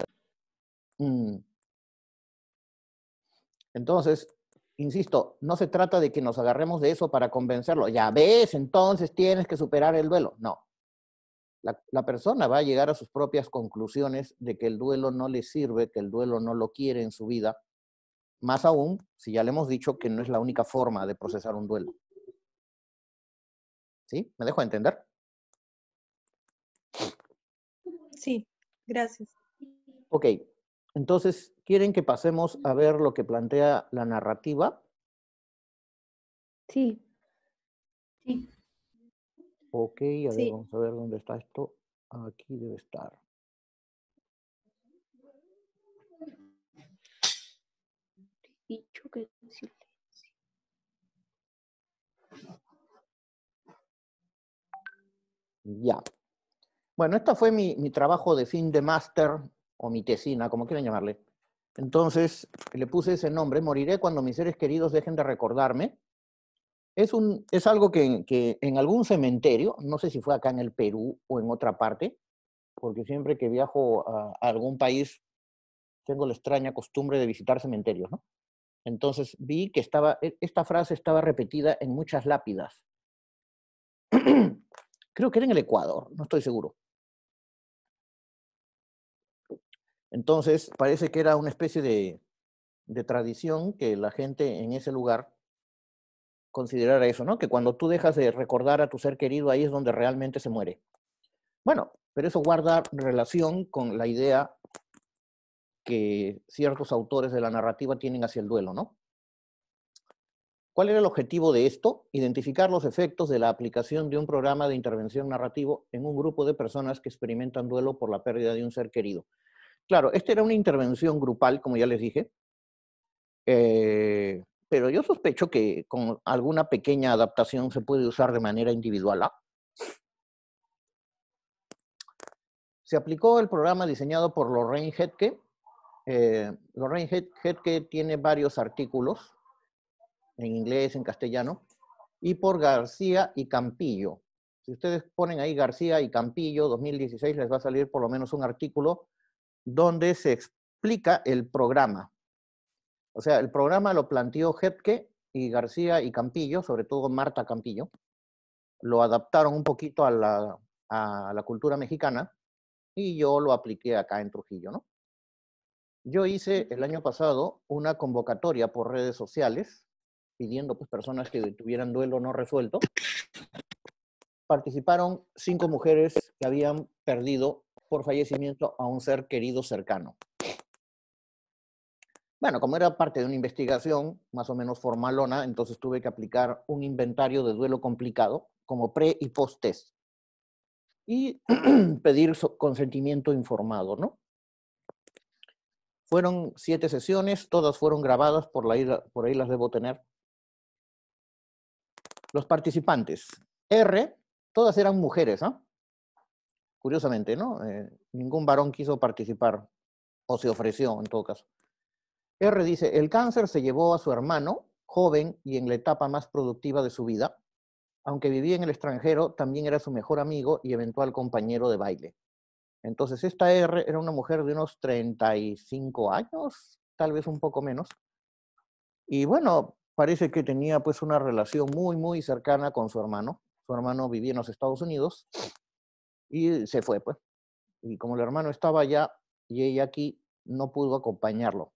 Mm. Entonces, insisto, no se trata de que nos agarremos de eso para convencerlo. Ya ves, entonces tienes que superar el duelo. No. La, persona va a llegar a sus propias conclusiones de que el duelo no le sirve, que el duelo no lo quiere en su vida. Más aún, si ya le hemos dicho que no es la única forma de procesar un duelo. ¿Sí? ¿Me dejo entender? Sí, gracias. Ok, entonces, ¿quieren que pasemos a ver lo que plantea la narrativa? Sí. Sí. Ok, a ver, vamos a ver dónde está esto. Aquí debe estar. Ya. Bueno, este fue mi, mi, trabajo de fin de máster o mi tesina, como quieran llamarle. Entonces le puse ese nombre, Moriré cuando mis seres queridos dejen de recordarme. Es, un, es algo que, que en algún cementerio, no sé si fue acá en el Perú o en otra parte, porque siempre que viajo a, a algún país tengo la extraña costumbre de visitar cementerios, ¿no? Entonces vi que estaba, e, esta frase estaba repetida en muchas lápidas. Creo que era en el Ecuador, no estoy seguro. Entonces, parece que era una especie de, tradición que la gente en ese lugar considerara eso, ¿no? Que cuando tú dejas de recordar a tu ser querido, ahí es donde realmente se muere. Bueno, pero eso guarda relación con la idea que ciertos autores de la narrativa tienen hacia el duelo, ¿no? ¿Cuál era el objetivo de esto? Identificar los efectos de la aplicación de un programa de intervención narrativo en un grupo de personas que experimentan duelo por la pérdida de un ser querido. Claro, esta era una intervención grupal, como ya les dije, eh, pero yo sospecho que con alguna pequeña adaptación se puede usar de manera individual. ¿ah? Se aplicó el programa diseñado por Lorraine Hetke. Eh, Lorraine Hetke tiene varios artículos en inglés, en castellano, y por García y Campillo. Si ustedes ponen ahí García y Campillo 2016, les va a salir por lo menos un artículo donde se explica el programa. O sea, el programa lo planteó Hepke y García y Campillo, sobre todo Marta Campillo. Lo adaptaron un poquito a la, cultura mexicana y yo lo apliqué acá en Trujillo, ¿no? Yo hice el año pasado una convocatoria por redes sociales pidiendo pues, personas que tuvieran duelo no resuelto. Participaron cinco mujeres que habían perdido por fallecimiento a un ser querido cercano. Bueno, como era parte de una investigación más o menos formalona, entonces tuve que aplicar un inventario de duelo complicado como pre y post test y pedir consentimiento informado, ¿no? Fueron siete sesiones, todas fueron grabadas por, la por ahí las debo tener. Los participantes. R, todas eran mujeres, ¿ah? curiosamente, ¿no? Eh, ningún varón quiso participar, o se ofreció en todo caso. R dice, el cáncer se llevó a su hermano, joven y en la etapa más productiva de su vida, aunque vivía en el extranjero, también era su mejor amigo y eventual compañero de baile. Entonces, esta R era una mujer de unos 35 años, tal vez un poco menos. Y bueno, parece que tenía pues una relación muy, muy cercana con su hermano. Su hermano vivía en los Estados Unidos y se fue, pues. Y como el hermano estaba allá y ella aquí, no pudo acompañarlo.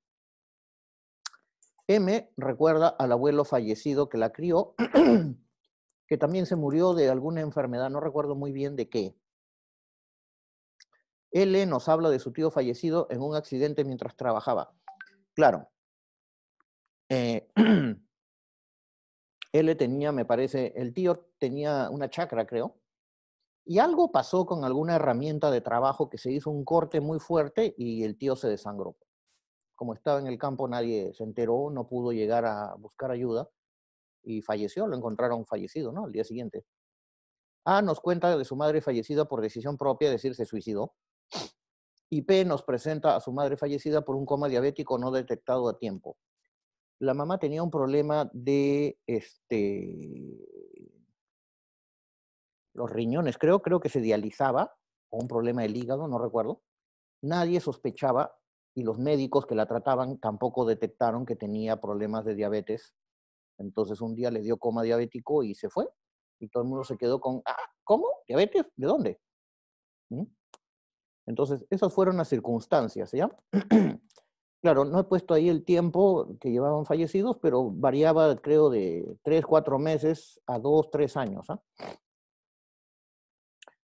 M recuerda al abuelo fallecido que la crió, que también se murió de alguna enfermedad, no recuerdo muy bien de qué. L nos habla de su tío fallecido en un accidente mientras trabajaba. Claro. Eh, L tenía, me parece, el tío tenía una chacra, creo, y algo pasó con alguna herramienta de trabajo que se hizo un corte muy fuerte y el tío se desangró. Como estaba en el campo, nadie se enteró, no pudo llegar a buscar ayuda y falleció, lo encontraron fallecido, ¿no? Al día siguiente. A ah, nos cuenta de su madre fallecida por decisión propia, es decir, se suicidó. Y P nos presenta a su madre fallecida por un coma diabético no detectado a tiempo. La mamá tenía un problema de este, los riñones, creo, creo que se dializaba, o un problema del hígado, no recuerdo. Nadie sospechaba y los médicos que la trataban tampoco detectaron que tenía problemas de diabetes. Entonces un día le dio coma diabético y se fue. Y todo el mundo se quedó con, ah, ¿cómo? ¿Diabetes? ¿De dónde? ¿Mm? Entonces, esas fueron las circunstancias, ¿ya? claro, no he puesto ahí el tiempo que llevaban fallecidos, pero variaba, creo, de tres, cuatro meses a dos, tres años. ¿ah?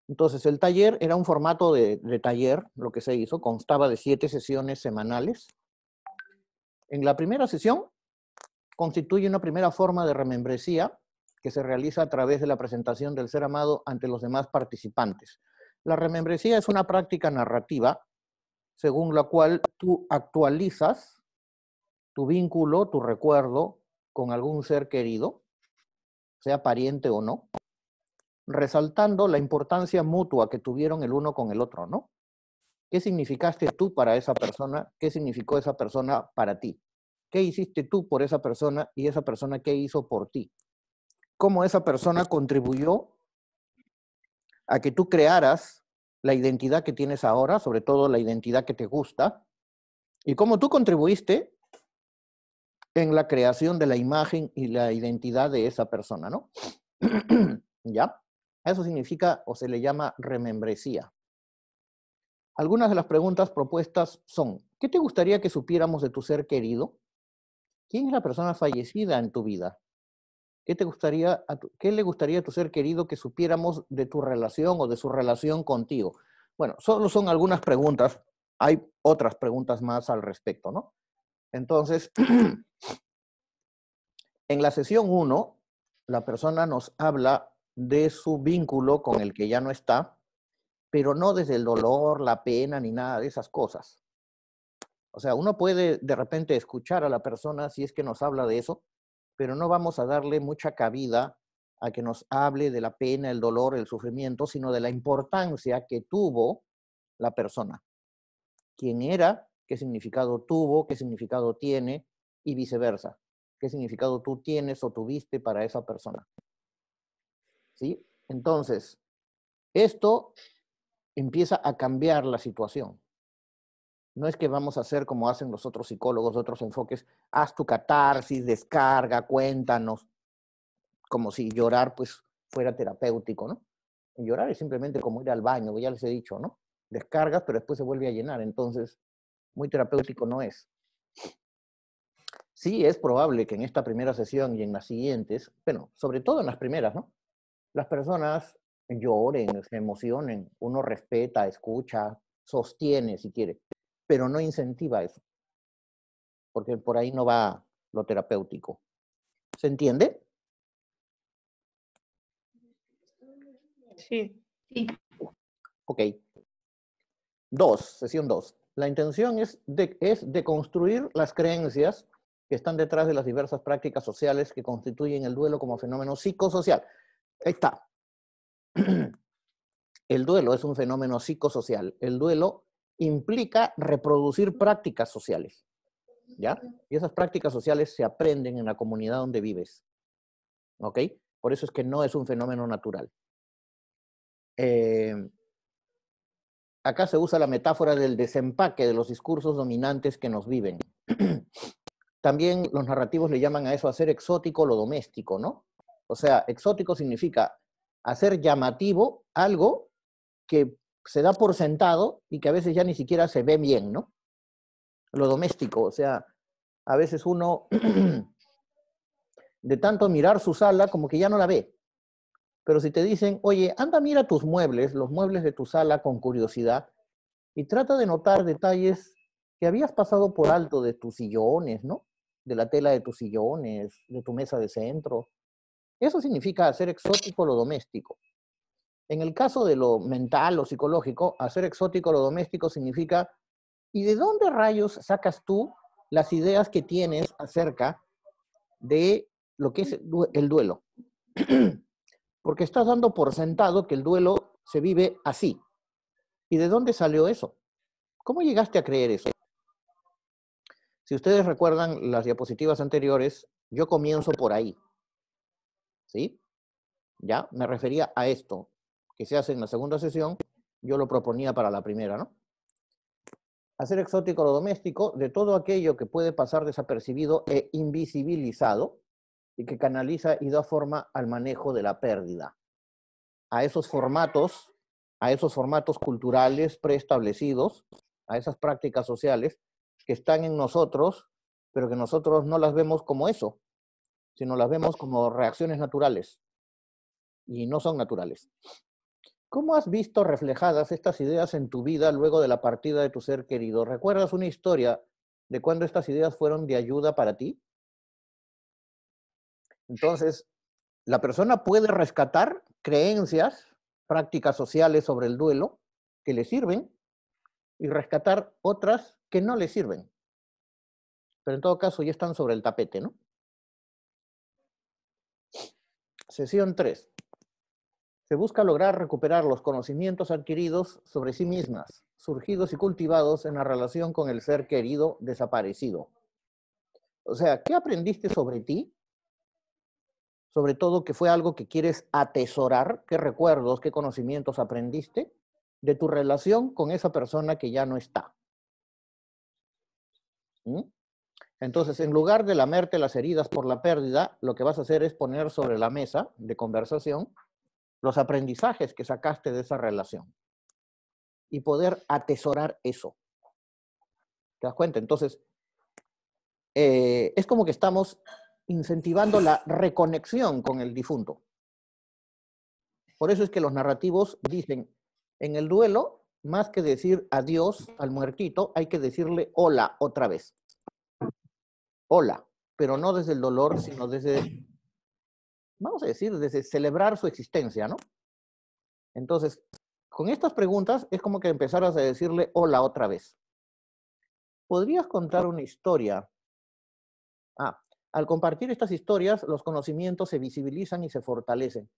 Entonces, el taller era un formato de, taller, lo que se hizo, constaba de siete sesiones semanales. En la primera sesión, constituye una primera forma de remembresía que se realiza a través de la presentación del ser amado ante los demás participantes. La remembresía es una práctica narrativa según la cual tú actualizas tu vínculo, tu recuerdo con algún ser querido, sea pariente o no, resaltando la importancia mutua que tuvieron el uno con el otro, ¿no? ¿Qué significaste tú para esa persona? ¿Qué significó esa persona para ti? ¿Qué hiciste tú por esa persona y esa persona qué hizo por ti? ¿Cómo esa persona contribuyó a que tú crearas la identidad que tienes ahora, sobre todo la identidad que te gusta? ¿Y cómo tú contribuiste en la creación de la imagen y la identidad de esa persona, ¿no? ¿Ya? eso significa o se le llama remembresía. Algunas de las preguntas propuestas son, ¿qué te gustaría que supiéramos de tu ser querido? ¿Quién es la persona fallecida en tu vida? ¿Qué, te gustaría ¿Qué le gustaría a tu ser querido que supiéramos de tu relación o de su relación contigo? Bueno, solo son algunas preguntas. Hay otras preguntas más al respecto, ¿no? Entonces, en la sesión 1, la persona nos habla de su vínculo con el que ya no está, pero no desde el dolor, la pena, ni nada de esas cosas. O sea, uno puede de repente escuchar a la persona si es que nos habla de eso, pero no vamos a darle mucha cabida a que nos hable de la pena, el dolor, el sufrimiento, sino de la importancia que tuvo la persona. ¿Quién era? ¿Qué significado tuvo? ¿Qué significado tiene? Y viceversa. ¿Qué significado tú tienes o tuviste para esa persona? ¿sí? Entonces, esto empieza a cambiar la situación. No es que vamos a hacer como hacen los otros psicólogos, otros enfoques, haz tu catarsis, descarga, cuéntanos, como si llorar pues fuera terapéutico, ¿no? llorar es simplemente como ir al baño, ya les he dicho, ¿no? Descargas, pero después se vuelve a llenar, entonces muy terapéutico no es. Sí, es probable que en esta primera sesión y en las siguientes, bueno, sobre todo en las primeras, ¿no? las personas lloren, se emocionen, uno respeta, escucha, sostiene si quiere, pero no incentiva eso, porque por ahí no va lo terapéutico. ¿Se entiende? Sí. sí. Ok. Dos, sesión dos. La intención es, de, construir las creencias que están detrás de las diversas prácticas sociales que constituyen el duelo como fenómeno psicosocial. Ahí está. El duelo es un fenómeno psicosocial. El duelo implica reproducir prácticas sociales. ¿Ya? Y esas prácticas sociales se aprenden en la comunidad donde vives. ¿Ok? Por eso es que no es un fenómeno natural. Em, acá se usa la metáfora del desempaque de los discursos dominantes que nos viven. También los narrativos le llaman a eso a ser exótico lo doméstico, ¿no? O sea, exótico significa hacer llamativo algo que se da por sentado y que a veces ya ni siquiera se ve bien, ¿no? Lo doméstico, o sea, a veces uno de tanto mirar su sala como que ya no la ve. Pero si te dicen, oye, anda, mira tus muebles, los muebles de tu sala con curiosidad y trata de notar detalles que habías pasado por alto de tus sillones, ¿no? De la tela de tus sillones, de tu mesa de centro, eso significa hacer exótico lo doméstico. En el caso de lo mental o psicológico, hacer exótico lo doméstico significa, ¿y de dónde rayos sacas tú las ideas que tienes acerca de lo que es el duelo? Porque estás dando por sentado que el duelo se vive así. ¿Y de dónde salió eso? ¿Cómo llegaste a creer eso? Si ustedes recuerdan las diapositivas anteriores, yo comienzo por ahí. ¿sí? Ya, me refería a esto, que se hace en la segunda sesión, yo lo proponía para la primera, ¿no? Hacer exótico lo doméstico de todo aquello que puede pasar desapercibido e invisibilizado y que canaliza y da forma al manejo de la pérdida. A esos formatos, a esos formatos culturales preestablecidos, a esas prácticas sociales que están en nosotros, pero que nosotros no las vemos como eso, sino las vemos como reacciones naturales y no son naturales. ¿Cómo has visto reflejadas estas ideas en tu vida luego de la partida de tu ser querido? ¿Recuerdas una historia de cuando estas ideas fueron de ayuda para ti? Entonces, la persona puede rescatar creencias, prácticas sociales sobre el duelo que le sirven y rescatar otras que no le sirven. Pero en todo caso ya están sobre el tapete, ¿no? sesión 3. Se busca lograr recuperar los conocimientos adquiridos sobre sí mismas, surgidos y cultivados en la relación con el ser querido desaparecido. O sea, ¿qué aprendiste sobre ti? Sobre todo que fue algo que quieres atesorar, qué recuerdos, qué conocimientos aprendiste de tu relación con esa persona que ya no está. ¿Mm? Entonces, en lugar de lamerte las heridas por la pérdida, lo que vas a hacer es poner sobre la mesa de conversación los aprendizajes que sacaste de esa relación y poder atesorar eso. ¿Te das cuenta? Entonces, eh, es como que estamos incentivando la reconexión con el difunto. Por eso es que los narrativos dicen, en el duelo, más que decir adiós al muertito, hay que decirle hola otra vez hola, pero no desde el dolor, sino desde, vamos a decir, desde celebrar su existencia, ¿no? Entonces, con estas preguntas es como que empezaras a decirle hola otra vez. ¿Podrías contar una historia? Ah, al compartir estas historias, los conocimientos se visibilizan y se fortalecen.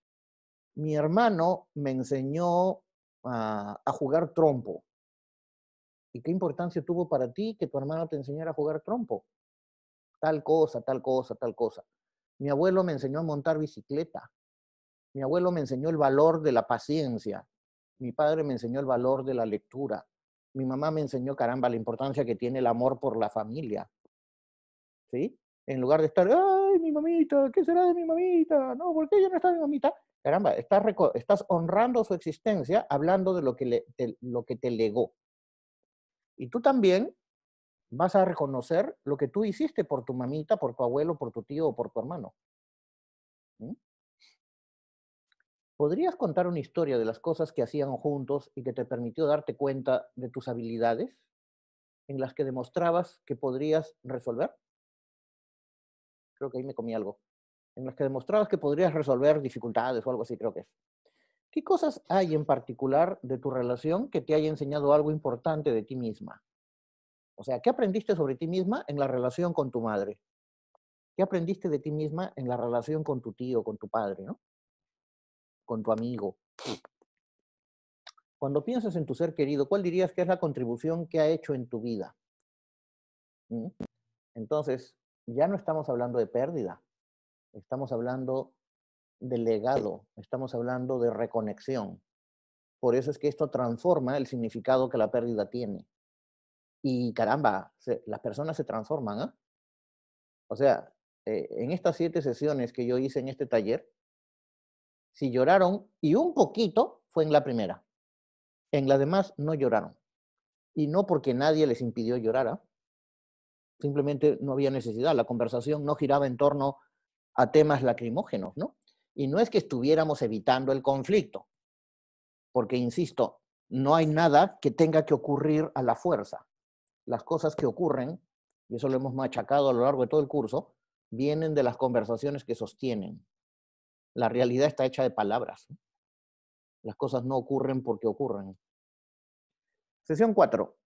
Mi hermano me enseñó a, a jugar trompo. ¿Y qué importancia tuvo para ti que tu hermano te enseñara a jugar trompo? tal cosa, tal cosa, tal cosa. Mi abuelo me enseñó a montar bicicleta. Mi abuelo me enseñó el valor de la paciencia. Mi padre me enseñó el valor de la lectura. Mi mamá me enseñó, caramba, la importancia que tiene el amor por la familia. ¿Sí? En lugar de estar, ay, mi mamita, ¿qué será de mi mamita? No, ¿por qué ella no está de mamita? Caramba, estás, estás honrando su existencia hablando de lo que, le, de lo que te legó. Y tú también vas a reconocer lo que tú hiciste por tu mamita, por tu abuelo, por tu tío o por tu hermano. ¿Mm? ¿Podrías contar una historia de las cosas que hacían juntos y que te permitió darte cuenta de tus habilidades en las que demostrabas que podrías resolver? Creo que ahí me comí algo. En las que demostrabas que podrías resolver dificultades o algo así, creo que es. ¿Qué cosas hay en particular de tu relación que te haya enseñado algo importante de ti misma? O sea, ¿qué aprendiste sobre ti misma en la relación con tu madre? ¿Qué aprendiste de ti misma en la relación con tu tío, con tu padre, ¿no? con tu amigo? Cuando piensas en tu ser querido, ¿cuál dirías que es la contribución que ha hecho en tu vida? ¿Mm? Entonces, ya no estamos hablando de pérdida, estamos hablando de legado, estamos hablando de reconexión. Por eso es que esto transforma el significado que la pérdida tiene. Y caramba, las personas se transforman. ¿ah? O sea, eh, en estas siete sesiones que yo hice en este taller, si lloraron, y un poquito fue en la primera. En las demás no lloraron. Y no porque nadie les impidió llorar. ¿ah? Simplemente no había necesidad. La conversación no giraba en torno a temas lacrimógenos, ¿no? Y no es que estuviéramos evitando el conflicto, porque, insisto, no hay nada que tenga que ocurrir a la fuerza las cosas que ocurren, y eso lo hemos machacado a lo largo de todo el curso, vienen de las conversaciones que sostienen. La realidad está hecha de palabras. Las cosas no ocurren porque ocurren. Sesión 4.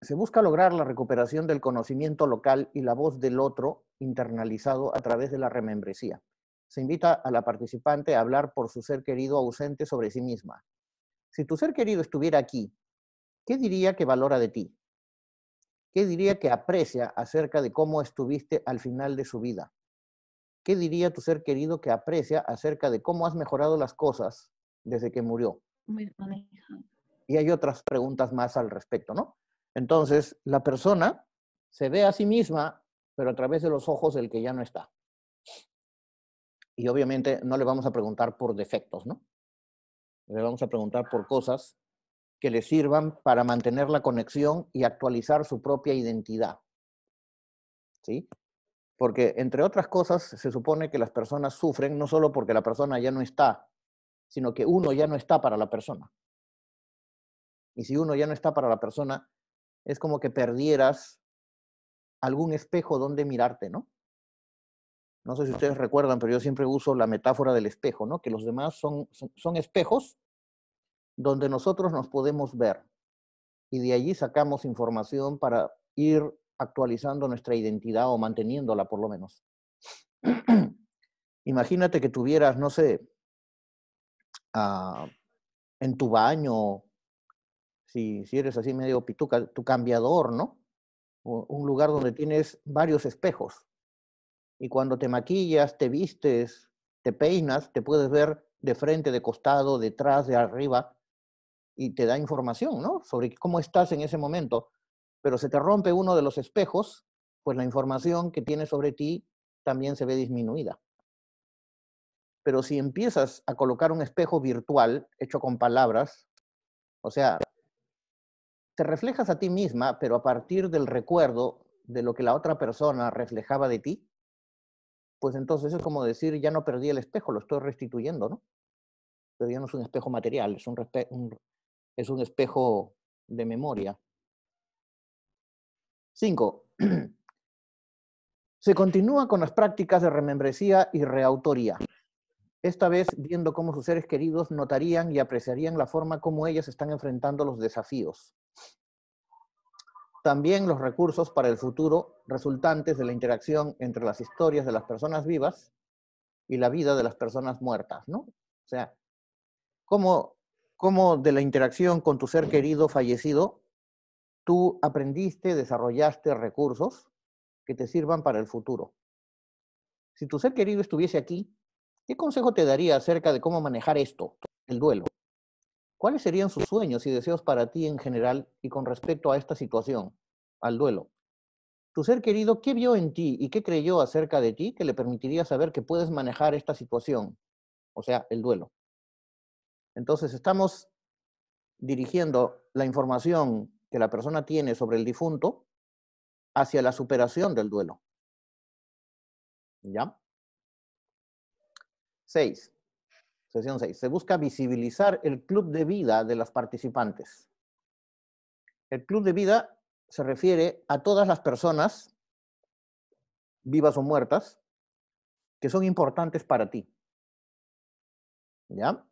Se busca lograr la recuperación del conocimiento local y la voz del otro internalizado a través de la remembresía. Se invita a la participante a hablar por su ser querido ausente sobre sí misma. Si tu ser querido estuviera aquí, ¿qué diría que valora de ti? ¿Qué diría que aprecia acerca de cómo estuviste al final de su vida? ¿Qué diría tu ser querido que aprecia acerca de cómo has mejorado las cosas desde que murió? Y hay otras preguntas más al respecto, ¿no? Entonces, la persona se ve a sí misma, pero a través de los ojos del que ya no está. Y obviamente no le vamos a preguntar por defectos, ¿no? Le vamos a preguntar por cosas que le sirvan para mantener la conexión y actualizar su propia identidad. ¿Sí? Porque, entre otras cosas, se supone que las personas sufren no solo porque la persona ya no está, sino que uno ya no está para la persona. Y si uno ya no está para la persona, es como que perdieras algún espejo donde mirarte, ¿no? No sé si ustedes recuerdan, pero yo siempre uso la metáfora del espejo, ¿no? Que los demás son, son, son espejos donde nosotros nos podemos ver y de allí sacamos información para ir actualizando nuestra identidad o manteniéndola por lo menos. Imagínate que tuvieras, no sé, ah, en tu baño, si, si eres así medio pituca, tu cambiador, ¿no? O un lugar donde tienes varios espejos. Y cuando te maquillas, te vistes, te peinas, te puedes ver de frente, de costado, detrás, de arriba, y te da información, ¿no? Sobre cómo estás en ese momento. Pero se te rompe uno de los espejos, pues la información que tiene sobre ti también se ve disminuida. Pero si empiezas a colocar un espejo virtual hecho con palabras, o sea, te reflejas a ti misma, pero a partir del recuerdo de lo que la otra persona reflejaba de ti, pues entonces es como decir, ya no perdí el espejo, lo estoy restituyendo, ¿no? Pero ya no es un espejo material, es un es un espejo de memoria. Cinco, se continúa con las prácticas de remembresía y reautoría, esta vez viendo cómo sus seres queridos notarían y apreciarían la forma como ellas están enfrentando los desafíos. También los recursos para el futuro resultantes de la interacción entre las historias de las personas vivas y la vida de las personas muertas, ¿no? O sea, cómo cómo de la interacción con tu ser querido fallecido, tú aprendiste, desarrollaste recursos que te sirvan para el futuro. Si tu ser querido estuviese aquí, ¿qué consejo te daría acerca de cómo manejar esto, el duelo? ¿Cuáles serían sus sueños y deseos para ti en general y con respecto a esta situación, al duelo? Tu ser querido, ¿qué vio en ti y qué creyó acerca de ti que le permitiría saber que puedes manejar esta situación, o sea, el duelo? Entonces estamos dirigiendo la información que la persona tiene sobre el difunto hacia la superación del duelo. ¿Ya? Seis. Sesión 6. Se busca visibilizar el club de vida de las participantes. El club de vida se refiere a todas las personas, vivas o muertas, que son importantes para ti. ¿Ya?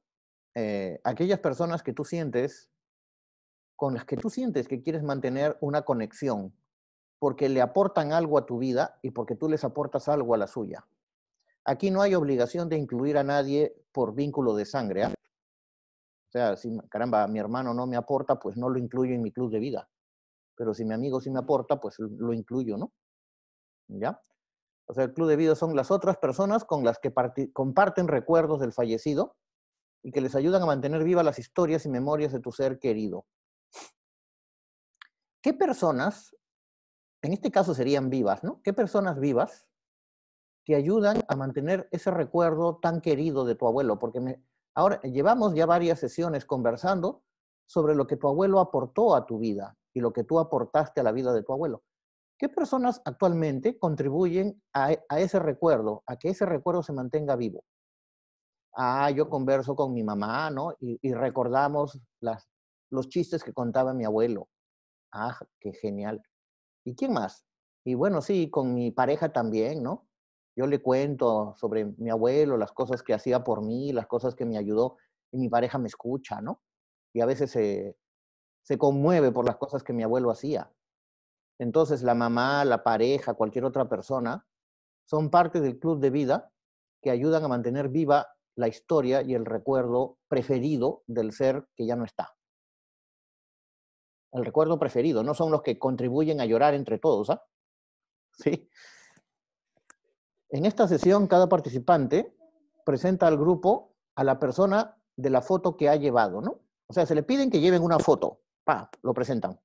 Eh, aquellas personas que tú sientes, con las que tú sientes que quieres mantener una conexión, porque le aportan algo a tu vida y porque tú les aportas algo a la suya. Aquí no hay obligación de incluir a nadie por vínculo de sangre. ¿ah? O sea, si caramba, mi hermano no me aporta, pues no lo incluyo en mi club de vida. Pero si mi amigo sí me aporta, pues lo incluyo, ¿no? ¿Ya? O sea, el club de vida son las otras personas con las que comparten recuerdos del fallecido y que les ayudan a mantener vivas las historias y memorias de tu ser querido. ¿Qué personas, en este caso serían vivas, ¿no? ¿Qué personas vivas te ayudan a mantener ese recuerdo tan querido de tu abuelo? Porque ahora llevamos ya varias sesiones conversando sobre lo que tu abuelo aportó a tu vida y lo que tú aportaste a la vida de tu abuelo. ¿Qué personas actualmente contribuyen a ese recuerdo, a que ese recuerdo se mantenga vivo? ah, yo converso con mi mamá, ¿no? Y, recordamos las, los chistes que contaba mi abuelo. Ah, qué genial. ¿Y quién más? Y bueno, sí, con mi pareja también, ¿no? Yo le cuento sobre mi abuelo, las cosas que hacía por mí, las cosas que me ayudó, y mi pareja me escucha, ¿no? Y a veces se, se conmueve por las cosas que mi abuelo hacía. Entonces, la mamá, la pareja, cualquier otra persona, son parte del club de vida que ayudan a mantener viva la historia y el recuerdo preferido del ser que ya no está. El recuerdo preferido, no son los que contribuyen a llorar entre todos. ¿ah? ¿Sí? En esta sesión, cada participante presenta al grupo a la persona de la foto que ha llevado, ¿no? O sea, se le piden que lleven una foto, pa, lo presentan.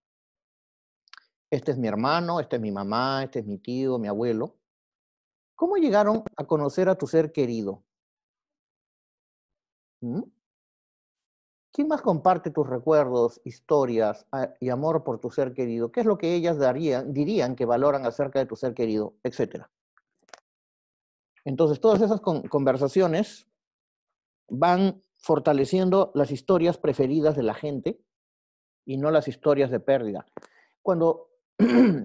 Este es mi hermano, este es mi mamá, este es mi tío, mi abuelo. ¿Cómo llegaron a conocer a tu ser querido? ¿Quién más comparte tus recuerdos, historias ah, y amor por tu ser querido? ¿Qué es lo que ellas darían, dirían que valoran acerca de tu ser querido, etcétera? Entonces, todas esas conversaciones van fortaleciendo las historias preferidas de la gente y no las historias de pérdida. Cuando,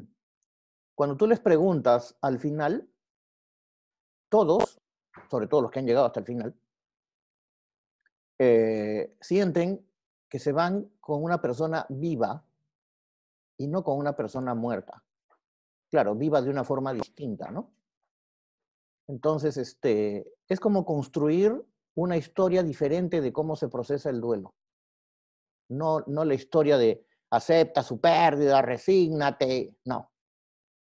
cuando tú les preguntas al final, todos, sobre todo los que han llegado hasta el final, eh, sienten que se van con una persona viva y no con una persona muerta. Claro, viva de una forma distinta, ¿no? Entonces, este, es como construir una historia diferente de cómo se procesa el duelo. No, no la historia de acepta su pérdida, resígnate, no.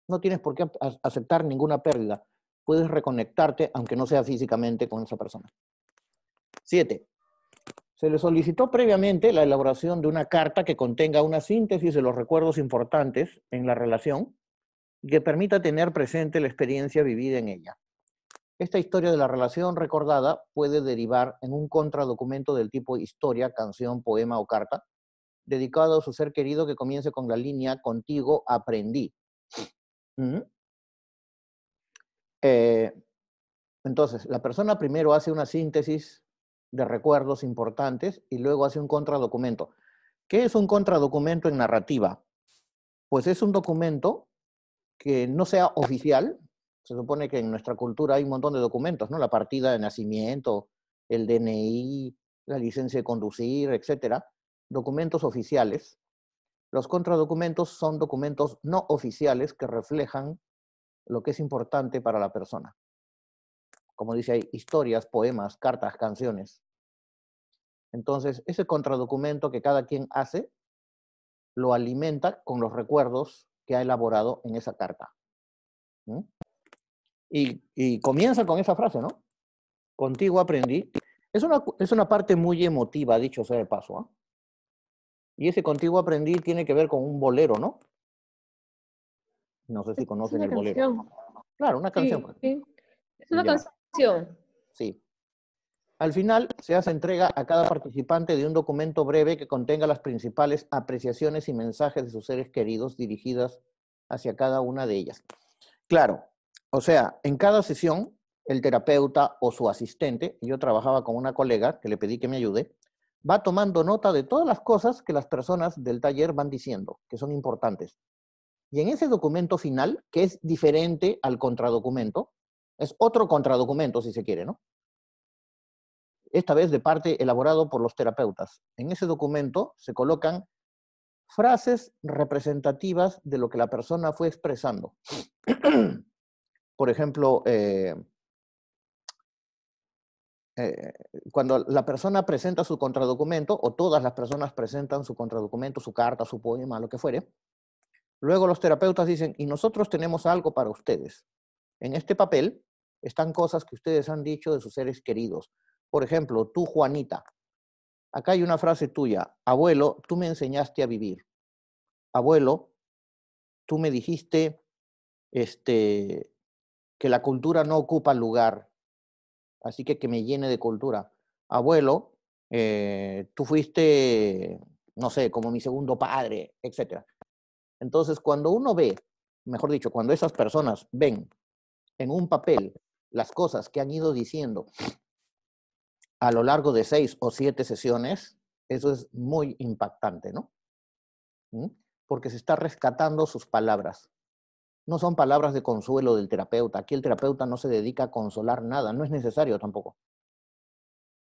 No tienes por qué aceptar ninguna pérdida. Puedes reconectarte, aunque no sea físicamente, con esa persona. Siete, se le solicitó previamente la elaboración de una carta que contenga una síntesis de los recuerdos importantes en la relación y que permita tener presente la experiencia vivida en ella. Esta historia de la relación recordada puede derivar en un contradocumento del tipo historia, canción, poema o carta, dedicado a su ser querido que comience con la línea contigo aprendí. ¿Mm? Eh, entonces, la persona primero hace una síntesis de recuerdos importantes y luego hace un contradocumento. ¿Qué es un contradocumento en narrativa? Pues es un documento que no sea oficial. Se supone que en nuestra cultura hay un montón de documentos, ¿no? La partida de nacimiento, el DNI, la licencia de conducir, etcétera. Documentos oficiales. Los contradocumentos son documentos no oficiales que reflejan lo que es importante para la persona como dice ahí, historias, poemas, cartas, canciones. Entonces, ese contradocumento que cada quien hace lo alimenta con los recuerdos que ha elaborado en esa carta. Y, comienza con esa frase, ¿no? Contigo aprendí. Es una, es una parte muy emotiva, dicho sea de paso. ¿ah? Y ese contigo aprendí tiene que ver con un bolero, ¿no? No sé si conocen el bolero. Claro, una canción pues. Sí. Al final se hace entrega a cada participante de un documento breve que contenga las principales apreciaciones y mensajes de sus seres queridos dirigidas hacia cada una de ellas. Claro, o sea, en cada sesión, el terapeuta o su asistente, yo trabajaba con una colega que le pedí que me ayude, va tomando nota de todas las cosas que las personas del taller van diciendo, que son importantes. Y en ese documento final, que es diferente al contradocumento, es otro contradocumento, si se quiere, ¿no? Esta vez de parte elaborado por los terapeutas. En ese documento se colocan frases representativas de lo que la persona fue expresando. Por ejemplo, eh, eh, cuando la persona presenta su contradocumento, o todas las personas presentan su contradocumento, su carta, su poema, lo que fuere, luego los terapeutas dicen, y nosotros tenemos algo para ustedes. En este papel están cosas que ustedes han dicho de sus seres queridos. Por ejemplo, tú, Juanita, acá hay una frase tuya, abuelo, tú me enseñaste a vivir. Abuelo, tú me dijiste este, que la cultura no ocupa lugar, así que que me llene de cultura. Abuelo, eh, tú fuiste, no sé, como mi segundo padre, etc. Entonces, cuando uno ve, mejor dicho, cuando esas personas ven en un papel las cosas que han ido diciendo a lo largo de seis o siete sesiones, eso es muy impactante, ¿no? ¿Mm? Porque se está rescatando sus palabras. No son palabras de consuelo del terapeuta. Aquí el terapeuta no se dedica a consolar nada, no es necesario tampoco.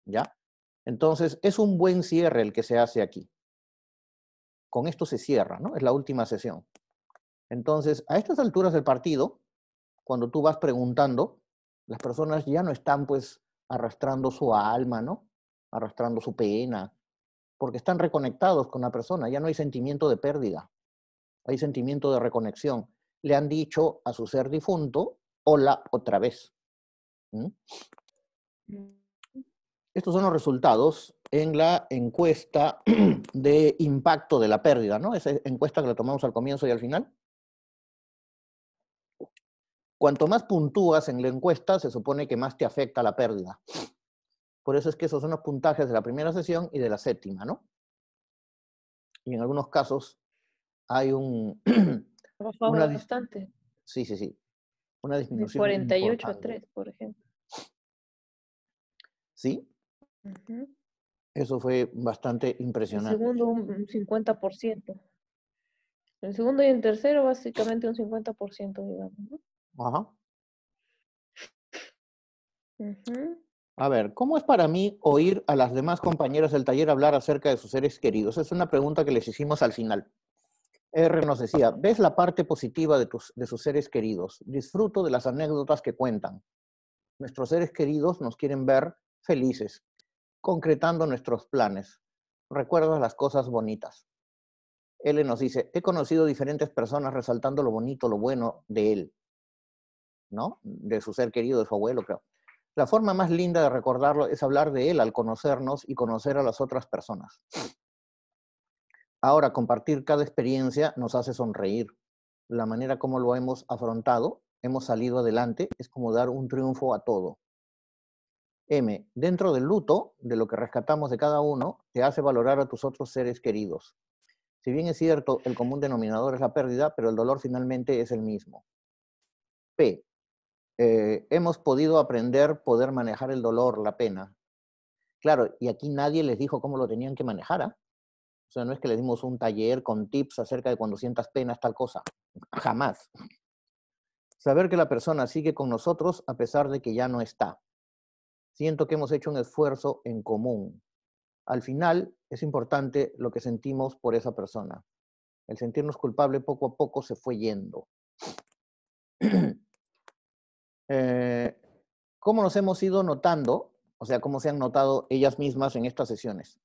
¿Ya? Entonces, es un buen cierre el que se hace aquí. Con esto se cierra, ¿no? Es la última sesión. Entonces, a estas alturas del partido, cuando tú vas preguntando, las personas ya no están pues arrastrando su alma, ¿no? Arrastrando su pena, porque están reconectados con la persona, ya no hay sentimiento de pérdida, hay sentimiento de reconexión. Le han dicho a su ser difunto, hola otra vez. Estos son los resultados en la encuesta de impacto de la pérdida, ¿no? Esa encuesta que la tomamos al comienzo y al final. Cuanto más puntúas en la encuesta, se supone que más te afecta la pérdida. Por eso es que esos son los puntajes de la primera sesión y de la séptima, ¿no? Y en algunos casos hay un... una bastante. Sí, sí, sí. Una disminución. De 48 a 3, por ejemplo. ¿Sí? Eso fue bastante impresionante. El segundo un 50%. El segundo y el tercero básicamente un 50%, digamos. ¿no? Ajá. A ver, ¿cómo es para mí oír a las demás compañeras del taller hablar acerca de sus seres queridos? Es una pregunta que les hicimos al final. R nos decía, ¿ves la parte positiva de, tus, de sus seres queridos? Disfruto de las anécdotas que cuentan. Nuestros seres queridos nos quieren ver felices, concretando nuestros planes. Recuerdas las cosas bonitas. L nos dice, he conocido diferentes personas resaltando lo bonito, lo bueno de él. De su ser querido, de su abuelo, creo. La forma más linda de recordarlo es hablar de él al conocernos y conocer a las otras personas. Ahora, compartir cada experiencia nos hace sonreír. La manera como lo hemos afrontado, hemos salido adelante, es como dar un triunfo a todo. M, dentro del luto, de lo que rescatamos de cada uno, te hace valorar a tus otros seres queridos. Si bien es cierto, el común denominador es la pérdida, pero el dolor finalmente es el mismo. P, eh, hemos podido aprender poder manejar el dolor, la pena. Claro, y aquí nadie les dijo cómo lo tenían que manejar. ¿ah? O sea, no es que les dimos un taller con tips acerca de cuando sientas pena, tal cosa. Jamás. Saber que la persona sigue con nosotros a pesar de que ya no está. Siento que hemos hecho un esfuerzo en común. Al final, es importante lo que sentimos por esa persona. El sentirnos culpable poco a poco se fue yendo. Eh, ¿cómo nos hemos ido notando? O sea, ¿cómo se han notado ellas mismas en estas sesiones?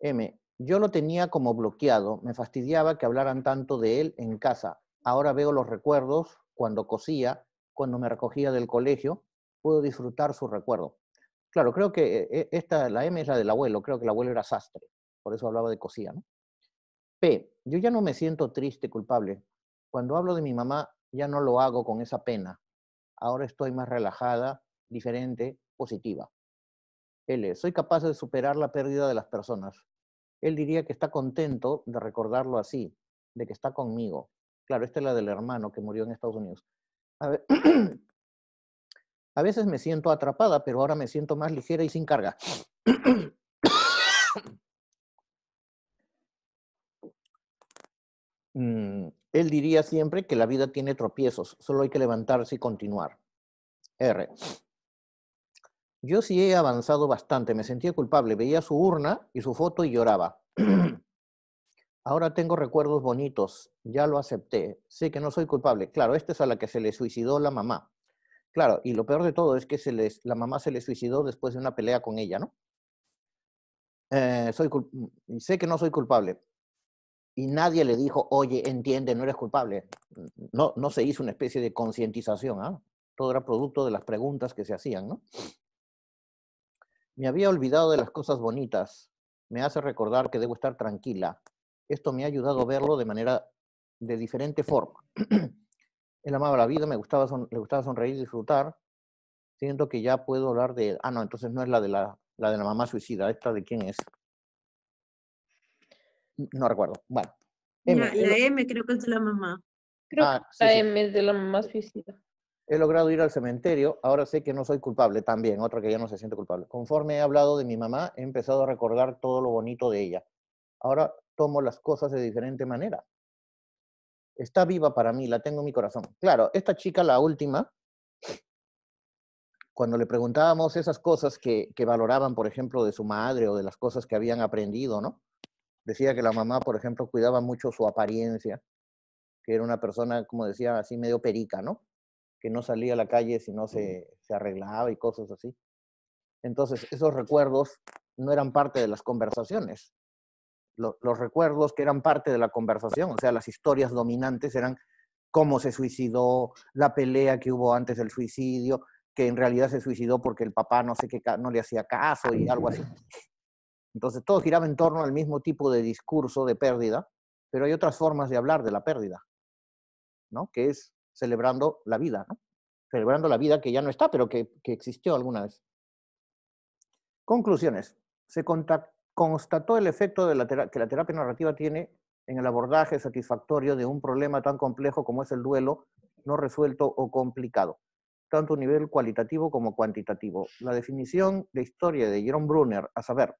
M, yo lo tenía como bloqueado, me fastidiaba que hablaran tanto de él en casa. Ahora veo los recuerdos cuando cosía, cuando me recogía del colegio, puedo disfrutar su recuerdo. Claro, creo que eh, esta, la M es la del abuelo, creo que el abuelo era sastre, por eso hablaba de cosía, ¿no? P, yo ya no me siento triste, culpable. Cuando hablo de mi mamá, ya no lo hago con esa pena ahora estoy más relajada, diferente, positiva. L, soy capaz de superar la pérdida de las personas. Él diría que está contento de recordarlo así, de que está conmigo. Claro, esta es la del hermano que murió en Estados Unidos. A, veces me siento atrapada, pero ahora me siento más ligera y sin carga. Mm, él diría siempre que la vida tiene tropiezos, solo hay que levantarse y continuar. R. Yo sí he avanzado bastante, me sentía culpable, veía su urna y su foto y lloraba. Ahora tengo recuerdos bonitos, ya lo acepté, sé que no soy culpable. Claro, esta es a la que se le suicidó la mamá. Claro, y lo peor de todo es que se la mamá se le suicidó después de una pelea con ella, ¿no? Eh, sé que no soy culpable y nadie le dijo, oye, entiende, no eres culpable. No, no se hizo una especie de concientización. ¿ah? Todo era producto de las preguntas que se hacían. ¿no? Me había olvidado de las cosas bonitas. Me hace recordar que debo estar tranquila. Esto me ha ayudado a verlo de manera de diferente forma. Él amaba la vida, me gustaba le gustaba sonreír y disfrutar. Siento que ya puedo hablar de... Ah, no, entonces no es la de la, la, de la mamá suicida. ¿Esta de quién es? no recuerdo. Bueno. la, M creo que es de la mamá. Creo ah, que la M es de la mamá suicida. He logrado ir al cementerio, ahora sé que no soy culpable también, Otra que ya no se siente culpable. Conforme he hablado de mi mamá, he empezado a recordar todo lo bonito de ella. Ahora tomo las cosas de diferente manera. Está viva para mí, la tengo en mi corazón. Claro, esta chica, la última, cuando le preguntábamos esas cosas que valoraban, por ejemplo, de su madre o de las cosas que habían aprendido, ¿no? Decía que la mamá, por ejemplo, cuidaba mucho su apariencia, que era una persona, como decía, así medio perica, ¿no? Que no salía a la calle si no se, se arreglaba y cosas así. Entonces, esos recuerdos no eran parte de las conversaciones. Los, recuerdos que eran parte de la conversación, o sea, las historias dominantes eran cómo se suicidó, la pelea que hubo antes del suicidio, que en realidad se suicidó porque el papá no sé qué no le hacía caso y algo así. Entonces todo giraba en torno al mismo tipo de discurso de pérdida, pero hay otras formas de hablar de la pérdida, ¿no? Que es celebrando la vida, Celebrando la vida que ya no está, pero que, existió alguna vez. Conclusiones. Se constató el efecto que la terapia narrativa tiene en el abordaje satisfactorio de un problema tan complejo como es el duelo no resuelto o complicado, tanto a nivel cualitativo como cuantitativo. La definición de historia de Jerome Brunner, a saber,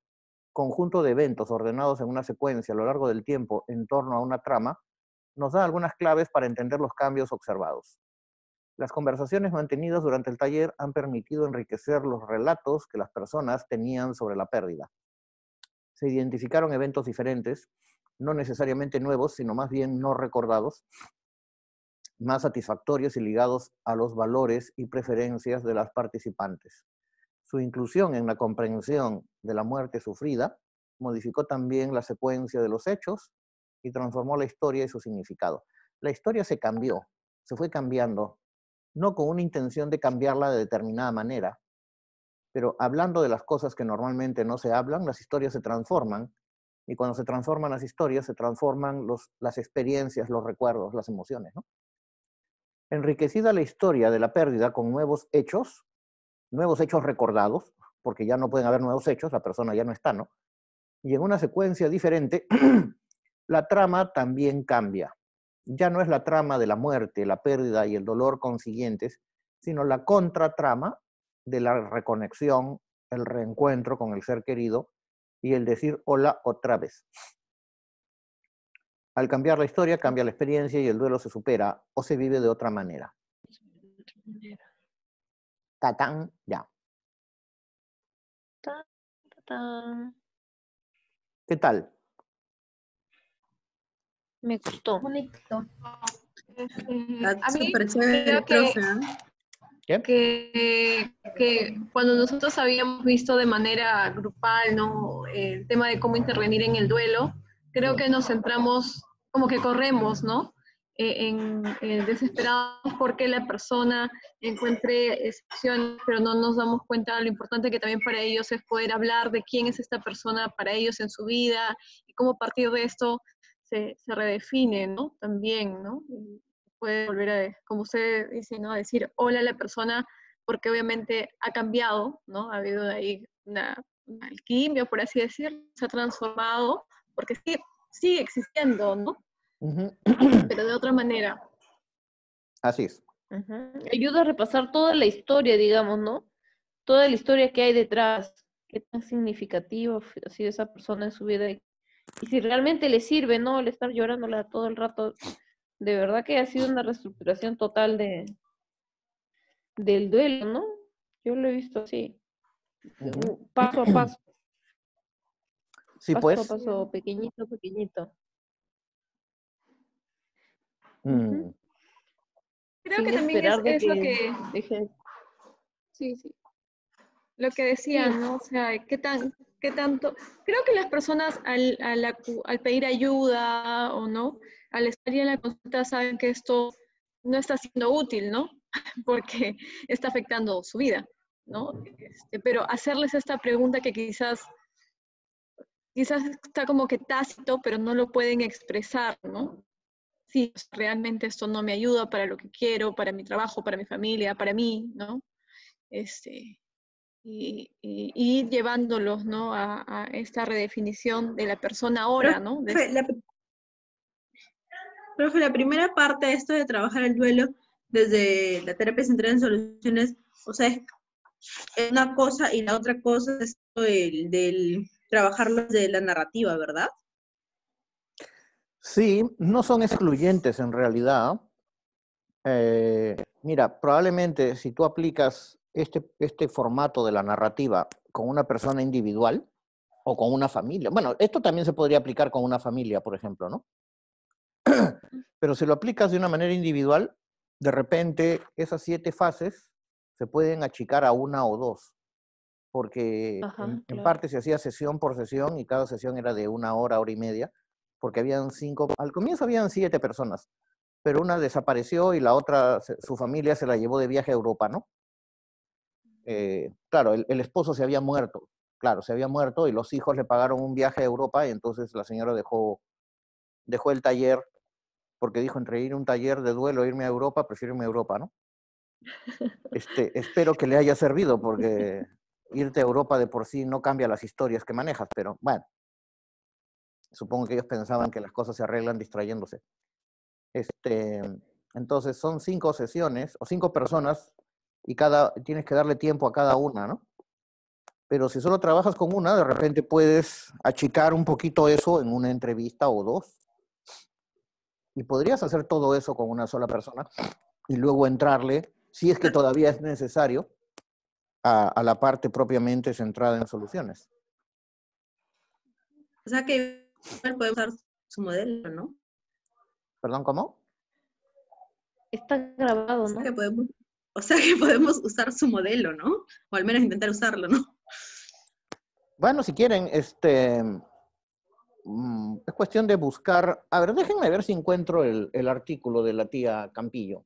conjunto de eventos ordenados en una secuencia a lo largo del tiempo en torno a una trama, nos da algunas claves para entender los cambios observados. Las conversaciones mantenidas durante el taller han permitido enriquecer los relatos que las personas tenían sobre la pérdida. Se identificaron eventos diferentes, no necesariamente nuevos, sino más bien no recordados, más satisfactorios y ligados a los valores y preferencias de las participantes. Su inclusión en la comprensión de la muerte sufrida modificó también la secuencia de los hechos y transformó la historia y su significado. La historia se cambió, se fue cambiando, no con una intención de cambiarla de determinada manera, pero hablando de las cosas que normalmente no se hablan, las historias se transforman y cuando se transforman las historias, se transforman las experiencias, los recuerdos, las emociones. Enriquecida la historia de la pérdida con nuevos hechos, nuevos hechos recordados, porque ya no pueden haber nuevos hechos, la persona ya no está, ¿no? Y en una secuencia diferente, la trama también cambia. Ya no es la trama de la muerte, la pérdida y el dolor consiguientes, sino la contratrama de la reconexión, el reencuentro con el ser querido y el decir hola otra vez. Al cambiar la historia, cambia la experiencia y el duelo se supera o se vive de otra manera. De otra manera tatán, ya. ¿Qué tal? Me gustó. Bonito. ¿eh? Que, que, cuando nosotros habíamos visto de manera grupal ¿no? el tema de cómo intervenir en el duelo, creo que nos centramos, como que corremos, ¿no? Eh, en, eh, desesperados porque la persona encuentre excepciones, pero no nos damos cuenta de lo importante que también para ellos es poder hablar de quién es esta persona para ellos en su vida y cómo a partir de esto se, redefine, ¿no? También, ¿no? puede volver a, como usted dice, ¿no? A decir hola a la persona porque obviamente ha cambiado, ¿no? Ha habido ahí una, una alquimia, por así decir se ha transformado, porque sí, sigue existiendo, ¿no? Pero de otra manera. Así es. Ayuda a repasar toda la historia, digamos, ¿no? Toda la historia que hay detrás, qué tan significativo ha sido esa persona en su vida y, si realmente le sirve, ¿no? El estar llorándola todo el rato. De verdad que ha sido una reestructuración total de, del duelo, ¿no? Yo lo he visto así, paso a paso. Sí, pues. Paso a pues. paso, pequeñito, pequeñito. Creo que también es, lo que... Sí, sí. Lo que decía, ¿no? O sea, ¿qué, tan, qué tanto... Creo que las personas al, pedir ayuda o no, al estar en la consulta saben que esto no está siendo útil, ¿no? Porque está afectando su vida, ¿no? Este, pero hacerles esta pregunta que quizás, quizás está como que tácito, pero no lo pueden expresar, ¿no? si realmente esto no me ayuda para lo que quiero, para mi trabajo, para mi familia, para mí, ¿no? Este, y, llevándolos, ¿no? A, esta redefinición de la persona ahora, ¿no? La, la primera parte de esto de trabajar el duelo desde la terapia central en soluciones, o sea, es una cosa y la otra cosa es del, trabajarlo de la narrativa, ¿verdad? Sí, no son excluyentes en realidad. Eh, mira, probablemente si tú aplicas este, este formato de la narrativa con una persona individual o con una familia, bueno, esto también se podría aplicar con una familia, por ejemplo, ¿no? Pero si lo aplicas de una manera individual, de repente esas siete fases se pueden achicar a una o dos, porque en parte se hacía sesión por sesión y cada sesión era de una hora, hora y media porque habían cinco, al comienzo habían siete personas, pero una desapareció y la otra, su familia se la llevó de viaje a Europa, ¿no? Eh, claro, el, esposo se había muerto, claro, se había muerto y los hijos le pagaron un viaje a Europa y entonces la señora dejó, dejó el taller, porque dijo, entre ir a un taller de duelo e irme a Europa, prefiero irme a Europa, ¿no? Este, espero que le haya servido, porque irte a Europa de por sí no cambia las historias que manejas, pero bueno, Supongo que ellos pensaban que las cosas se arreglan distrayéndose. Este, entonces son cinco sesiones o cinco personas y cada, tienes que darle tiempo a cada una, ¿no? Pero si solo trabajas con una, de repente puedes achicar un poquito eso en una entrevista o dos. Y podrías hacer todo eso con una sola persona y luego entrarle, si es que todavía es necesario, a, a la parte propiamente centrada en soluciones. O sea que podemos usar su modelo, ¿no? Perdón, ¿cómo? Está grabado, ¿no? O sea, que podemos, usar su modelo, ¿no? O al menos intentar usarlo, ¿no? Bueno, si quieren, este mm, es cuestión de buscar. A ver, déjenme ver si encuentro el, artículo de la tía Campillo.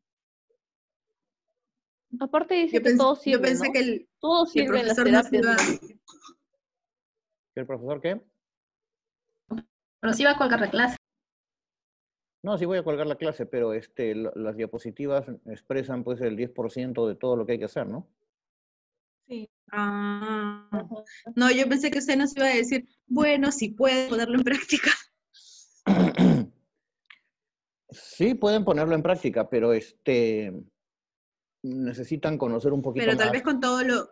Aparte dice que todo sirve. Yo pensé que el, todo sirve en las terapias. ¿El profesor qué? Pero sí va a colgar la clase. No, sí voy a colgar la clase, pero este, las diapositivas expresan pues el 10% de todo lo que hay que hacer, ¿no? Sí. Ah, no, yo pensé que usted nos iba a decir, bueno, si sí puede ponerlo en práctica. Sí, pueden ponerlo en práctica, pero este necesitan conocer un poquito Pero tal vez con todo lo,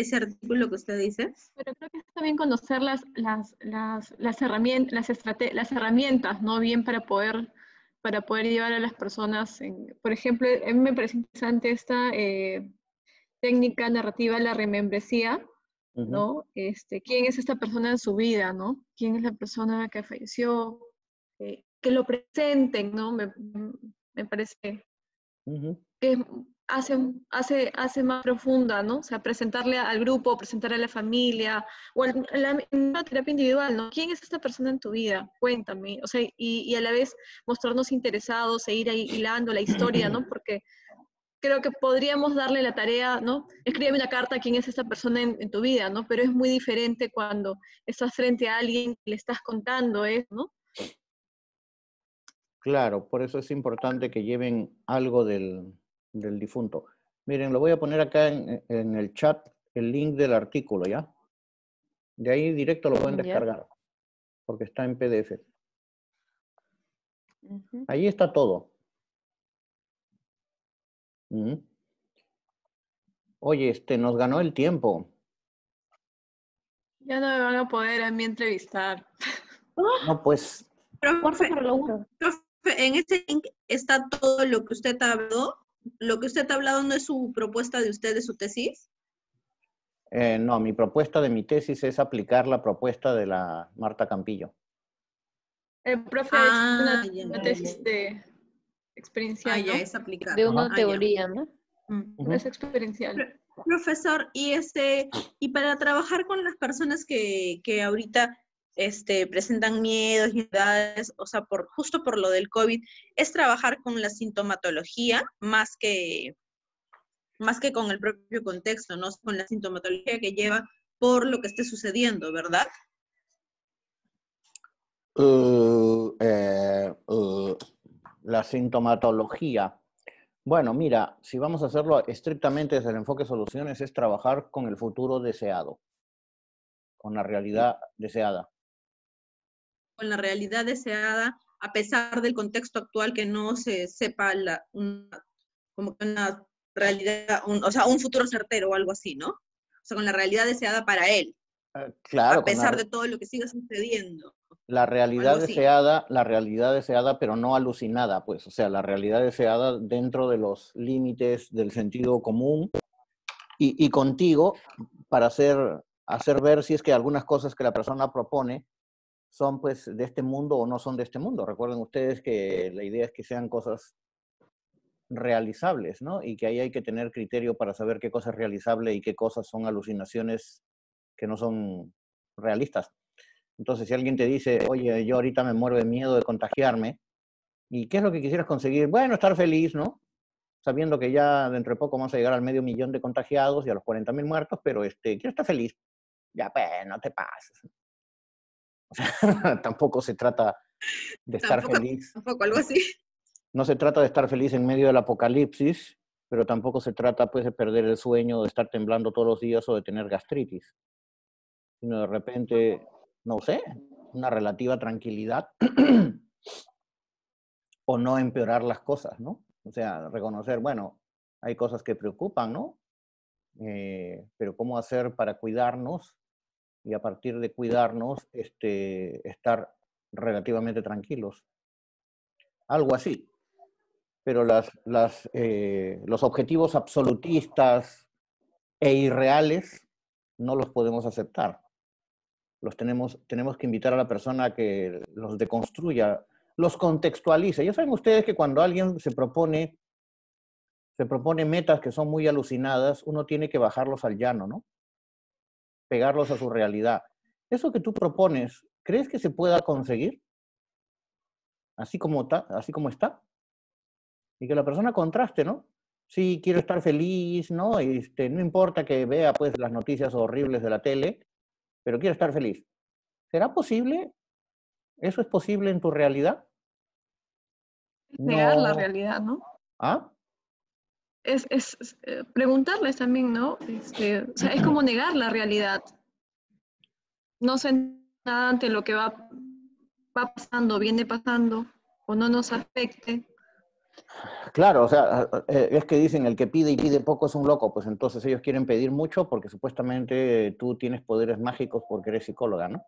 ese artículo que usted dice? Pero creo que es también conocer las, las, las, las herramientas, las, herramientas, ¿no? Bien para poder, para poder llevar a las personas, por ejemplo, a mí me parece interesante esta eh, técnica narrativa, la remembresía, ¿no? Este, ¿Quién es esta persona en su vida, ¿no? ¿Quién es la persona que falleció? Eh, que lo presenten, ¿no? Me, parece que hace, hace, hace más profunda, ¿no? O sea, presentarle al grupo, presentarle a la familia, o la, terapia individual, ¿no? ¿Quién es esta persona en tu vida? Cuéntame, o sea, y, a la vez mostrarnos interesados, e ir ahí hilando la historia, ¿no? Porque creo que podríamos darle la tarea, ¿no? Escríbeme una carta quién es esta persona en, tu vida, ¿no? Pero es muy diferente cuando estás frente a alguien y le estás contando eso, ¿no? Claro, por eso es importante que lleven algo del, del difunto. Miren, lo voy a poner acá en, el chat el link del artículo, ¿ya? De ahí directo lo pueden descargar, porque está en PDF. Ahí está todo. Oye, este, nos ganó el tiempo. Ya no me van a poder a mí entrevistar. Ah. No, pues. Pero, profe, en este link está todo lo que usted habló lo que usted ha hablado no es su propuesta de usted, de su tesis. Eh, no, mi propuesta de mi tesis es aplicar la propuesta de la Marta Campillo. El profe ah, ah, es una, tesis de experiencia. ya, es aplicar. De una ah, teoría, ¿no? Mm, es experiencial. Profesor, y este, y para trabajar con las personas que, que ahorita este, presentan miedos, o sea, por, justo por lo del COVID, es trabajar con la sintomatología más que, más que con el propio contexto, ¿no? Con la sintomatología que lleva por lo que esté sucediendo, ¿verdad? Uh, eh, uh, la sintomatología. Bueno, mira, si vamos a hacerlo estrictamente desde el enfoque soluciones, es trabajar con el futuro deseado, con la realidad deseada con la realidad deseada, a pesar del contexto actual que no se sepa la, como una realidad, un, o sea, un futuro certero o algo así, ¿no? O sea, con la realidad deseada para él. Ah, claro. A pesar de todo lo que siga sucediendo. La realidad deseada, la realidad deseada, pero no alucinada, pues, o sea, la realidad deseada dentro de los límites del sentido común y, contigo para hacer, hacer ver si es que algunas cosas que la persona propone son pues de este mundo o no son de este mundo. Recuerden ustedes que la idea es que sean cosas realizables, ¿no? Y que ahí hay que tener criterio para saber qué cosa es realizable y qué cosas son alucinaciones que no son realistas. Entonces, si alguien te dice, oye, yo ahorita me muero de miedo de contagiarme, ¿y qué es lo que quisieras conseguir? Bueno, estar feliz, ¿no? Sabiendo que ya dentro de poco vamos a llegar al medio millón de contagiados y a los 40.000 mil muertos, pero este, quiero estar feliz. Ya, pues, no te pases. O sea, tampoco se trata de estar feliz. así. No se trata de estar feliz en medio del apocalipsis, pero tampoco se trata pues de perder el sueño, de estar temblando todos los días o de tener gastritis. Sino de repente, no sé, una relativa tranquilidad o no empeorar las cosas, ¿no? O sea, reconocer, bueno, hay cosas que preocupan, ¿no? Eh, pero cómo hacer para cuidarnos y a partir de cuidarnos, este, estar relativamente tranquilos. Algo así. Pero las, eh, los objetivos absolutistas e irreales no los podemos aceptar. Los tenemos, tenemos que invitar a la persona que los deconstruya, los contextualice. Ya saben ustedes que cuando alguien se propone, se propone metas que son muy alucinadas, uno tiene que bajarlos al llano, ¿no? pegarlos a su realidad. ¿Eso que tú propones, crees que se pueda conseguir? Así como, está, así como está. Y que la persona contraste, ¿no? Sí, quiero estar feliz, ¿no? Este, no importa que vea pues las noticias horribles de la tele, pero quiero estar feliz. ¿Será posible? ¿Eso es posible en tu realidad? Crear la realidad, ¿no? ¿Ah? es, es, eh, preguntarles también, ¿no? Este, o sea, es como negar la realidad. No se nada ante lo que va, va pasando, viene pasando, o no nos afecte. Claro, o sea, eh, es que dicen el que pide y pide poco es un loco, pues entonces ellos quieren pedir mucho porque supuestamente tú tienes poderes mágicos porque eres psicóloga, ¿no?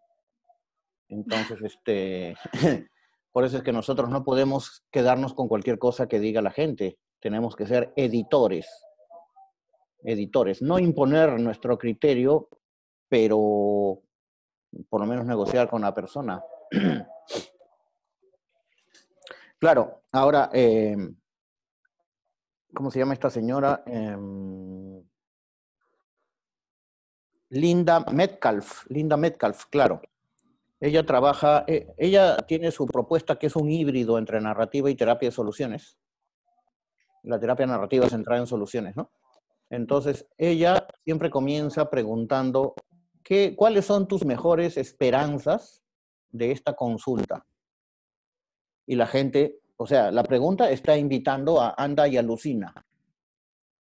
Entonces, este, por eso es que nosotros no podemos quedarnos con cualquier cosa que diga la gente tenemos que ser editores, editores, no imponer nuestro criterio, pero por lo menos negociar con la persona. claro, ahora, em, ¿cómo se llama esta señora? Em, Linda Metcalf, Linda Metcalf, claro. Ella trabaja, eh, ella tiene su propuesta que es un híbrido entre narrativa y terapia de soluciones la terapia narrativa centrada en soluciones, ¿no? Entonces, ella siempre comienza preguntando, ¿qué, ¿cuáles son tus mejores esperanzas de esta consulta? Y la gente, o sea, la pregunta está invitando a anda y alucina.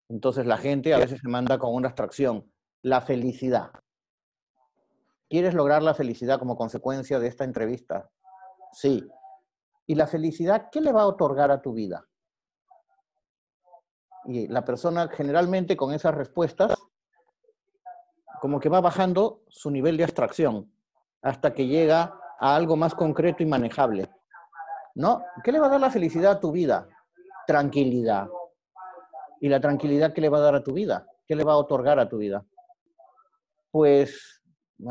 Entonces la gente a veces se manda con una abstracción, la felicidad. ¿Quieres lograr la felicidad como consecuencia de esta entrevista? Sí. ¿Y la felicidad qué le va a otorgar a tu vida? y la persona generalmente con esas respuestas como que va bajando su nivel de abstracción hasta que llega a algo más concreto y manejable. ¿No? ¿Qué le va a dar la felicidad a tu vida? Tranquilidad. ¿Y la tranquilidad qué le va a dar a tu vida? ¿Qué le va a otorgar a tu vida? Pues,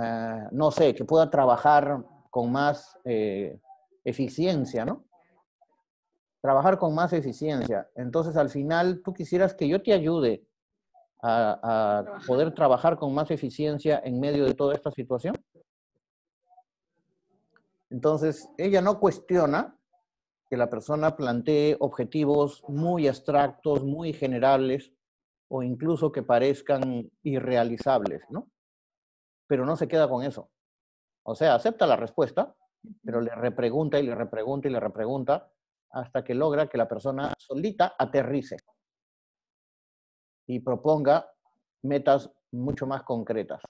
eh, no sé, que pueda trabajar con más eh, eficiencia, ¿no? trabajar con más eficiencia. Entonces, al final, tú quisieras que yo te ayude a, poder trabajar con más eficiencia en medio de toda esta situación. Entonces, ella no cuestiona que la persona plantee objetivos muy abstractos, muy generales o incluso que parezcan irrealizables, ¿no? Pero no se queda con eso. O sea, acepta la respuesta, pero le repregunta y le repregunta y le repregunta hasta que logra que la persona solita aterrice y proponga metas mucho más concretas.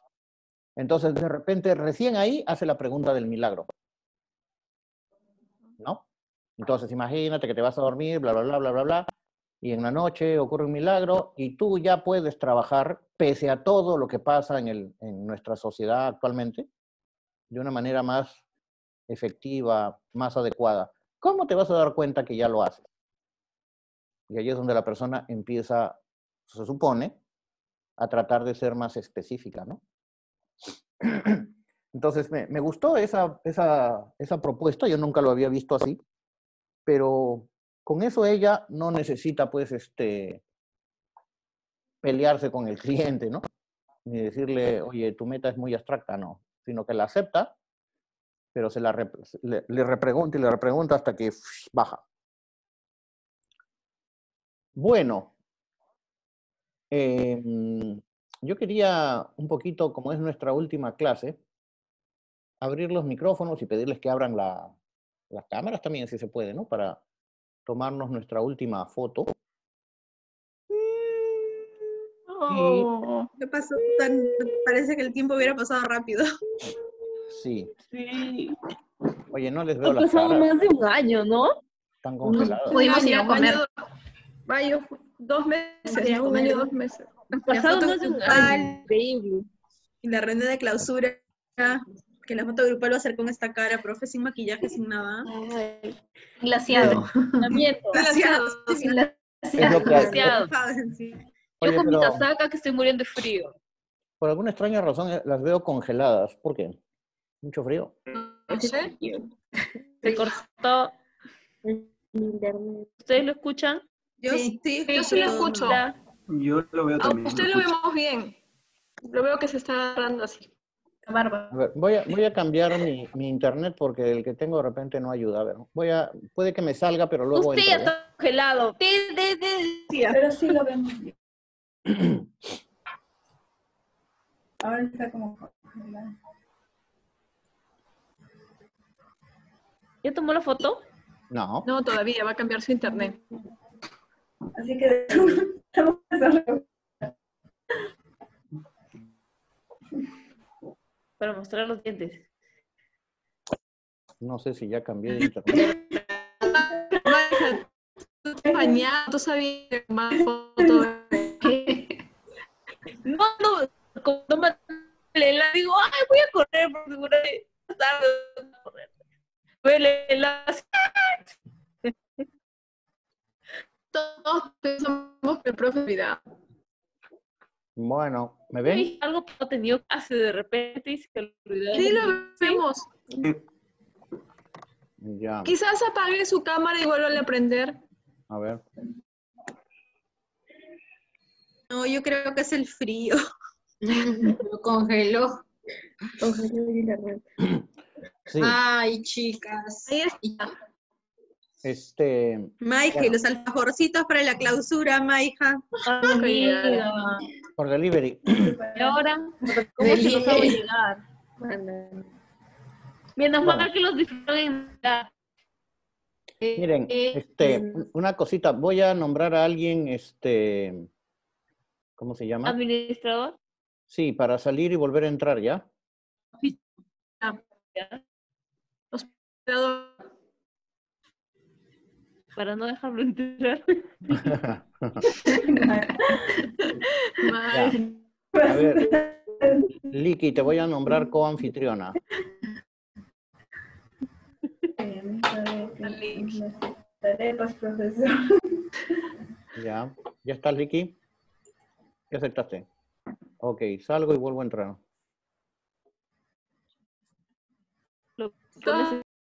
Entonces, de repente, recién ahí hace la pregunta del milagro. ¿No? Entonces, imagínate que te vas a dormir, bla, bla, bla, bla, bla, y en la noche ocurre un milagro y tú ya puedes trabajar, pese a todo lo que pasa en nuestra sociedad actualmente, de una manera más efectiva, más adecuada. ¿Cómo te vas a dar cuenta que ya lo haces? Y ahí es donde la persona empieza, se supone, a tratar de ser más específica, ¿no? Entonces, me, gustó esa, esa, esa propuesta, yo nunca lo había visto así, pero con eso ella no necesita, pues, este, pelearse con el cliente, ¿no? Ni decirle, oye, tu meta es muy abstracta, no, sino que la acepta pero se la le, le, repregunta y le repregunta hasta que baja. Bueno, em, yo quería un poquito, como es nuestra última clase, abrir los micrófonos y pedirles que abran la, las cámaras también, si se puede, ¿no? Para tomarnos nuestra última foto. Mm, ¿Qué pasó? parece que el tiempo hubiera pasado rápido. Sí. Oye, no les veo pues las pasado más de un año, ¿no? Están Pudimos ir a comer. Vaya, dos meses, un año, dos meses. pasado más de un año. Increíble. Y la reunión de clausura, que la foto grupal va a hacer con esta cara, profe, sin maquillaje, sin nada. Glaciado. Glaciado. Glaciado. Yo con mi casaca que estoy muriendo de frío. Por alguna extraña razón eh, las veo congeladas. ¿Por qué? Mucho frío. ¿Se cortó? Internet. ¿Ustedes lo escuchan? Yo sí, yo sí lo escucho. Yo lo veo ah, también. Usted lo, vemos bien. Lo veo que se está agarrando así. A ver, voy, a, voy a cambiar mi, mi, internet porque el que tengo de repente no ayuda. A ver, voy a, puede que me salga, pero luego. Usted entra, está congelado. Pero sí lo vemos bien. Ahora está como congelado. ¿Ya tomó la foto? No. No, todavía va a cambiar su internet. Así que vamos a Para mostrar los dientes. No sé si ya cambié de internet. tú sabías más fotos. No, no, Le digo, ay, voy a correr porque voy a correr el la Todos pensamos que el profe Bueno, ¿me ven? algo que no tenido clase de repente y se olvidó. Sí, lo vemos. Ya. Quizás apague su cámara y vuelva a aprender. A ver. No, yo creo que es el frío. lo congeló. Congeló Ay, chicas. Este. Maija, los alfajorcitos para la clausura, Maija. Por delivery. Y ahora, ¿cómo se los va a obligar? los disfruten. Eh, Miren, eh, este, eh, una cosita, voy a nombrar a alguien, este, ¿cómo se llama? Administrador. Sí, para salir y volver a entrar, ya para no dejarlo entrar. Liki, te voy a nombrar co-anfitriona Ya, ¿ya estás, Liki? ¿Ya aceptaste? Ok, salgo y vuelvo a entrar.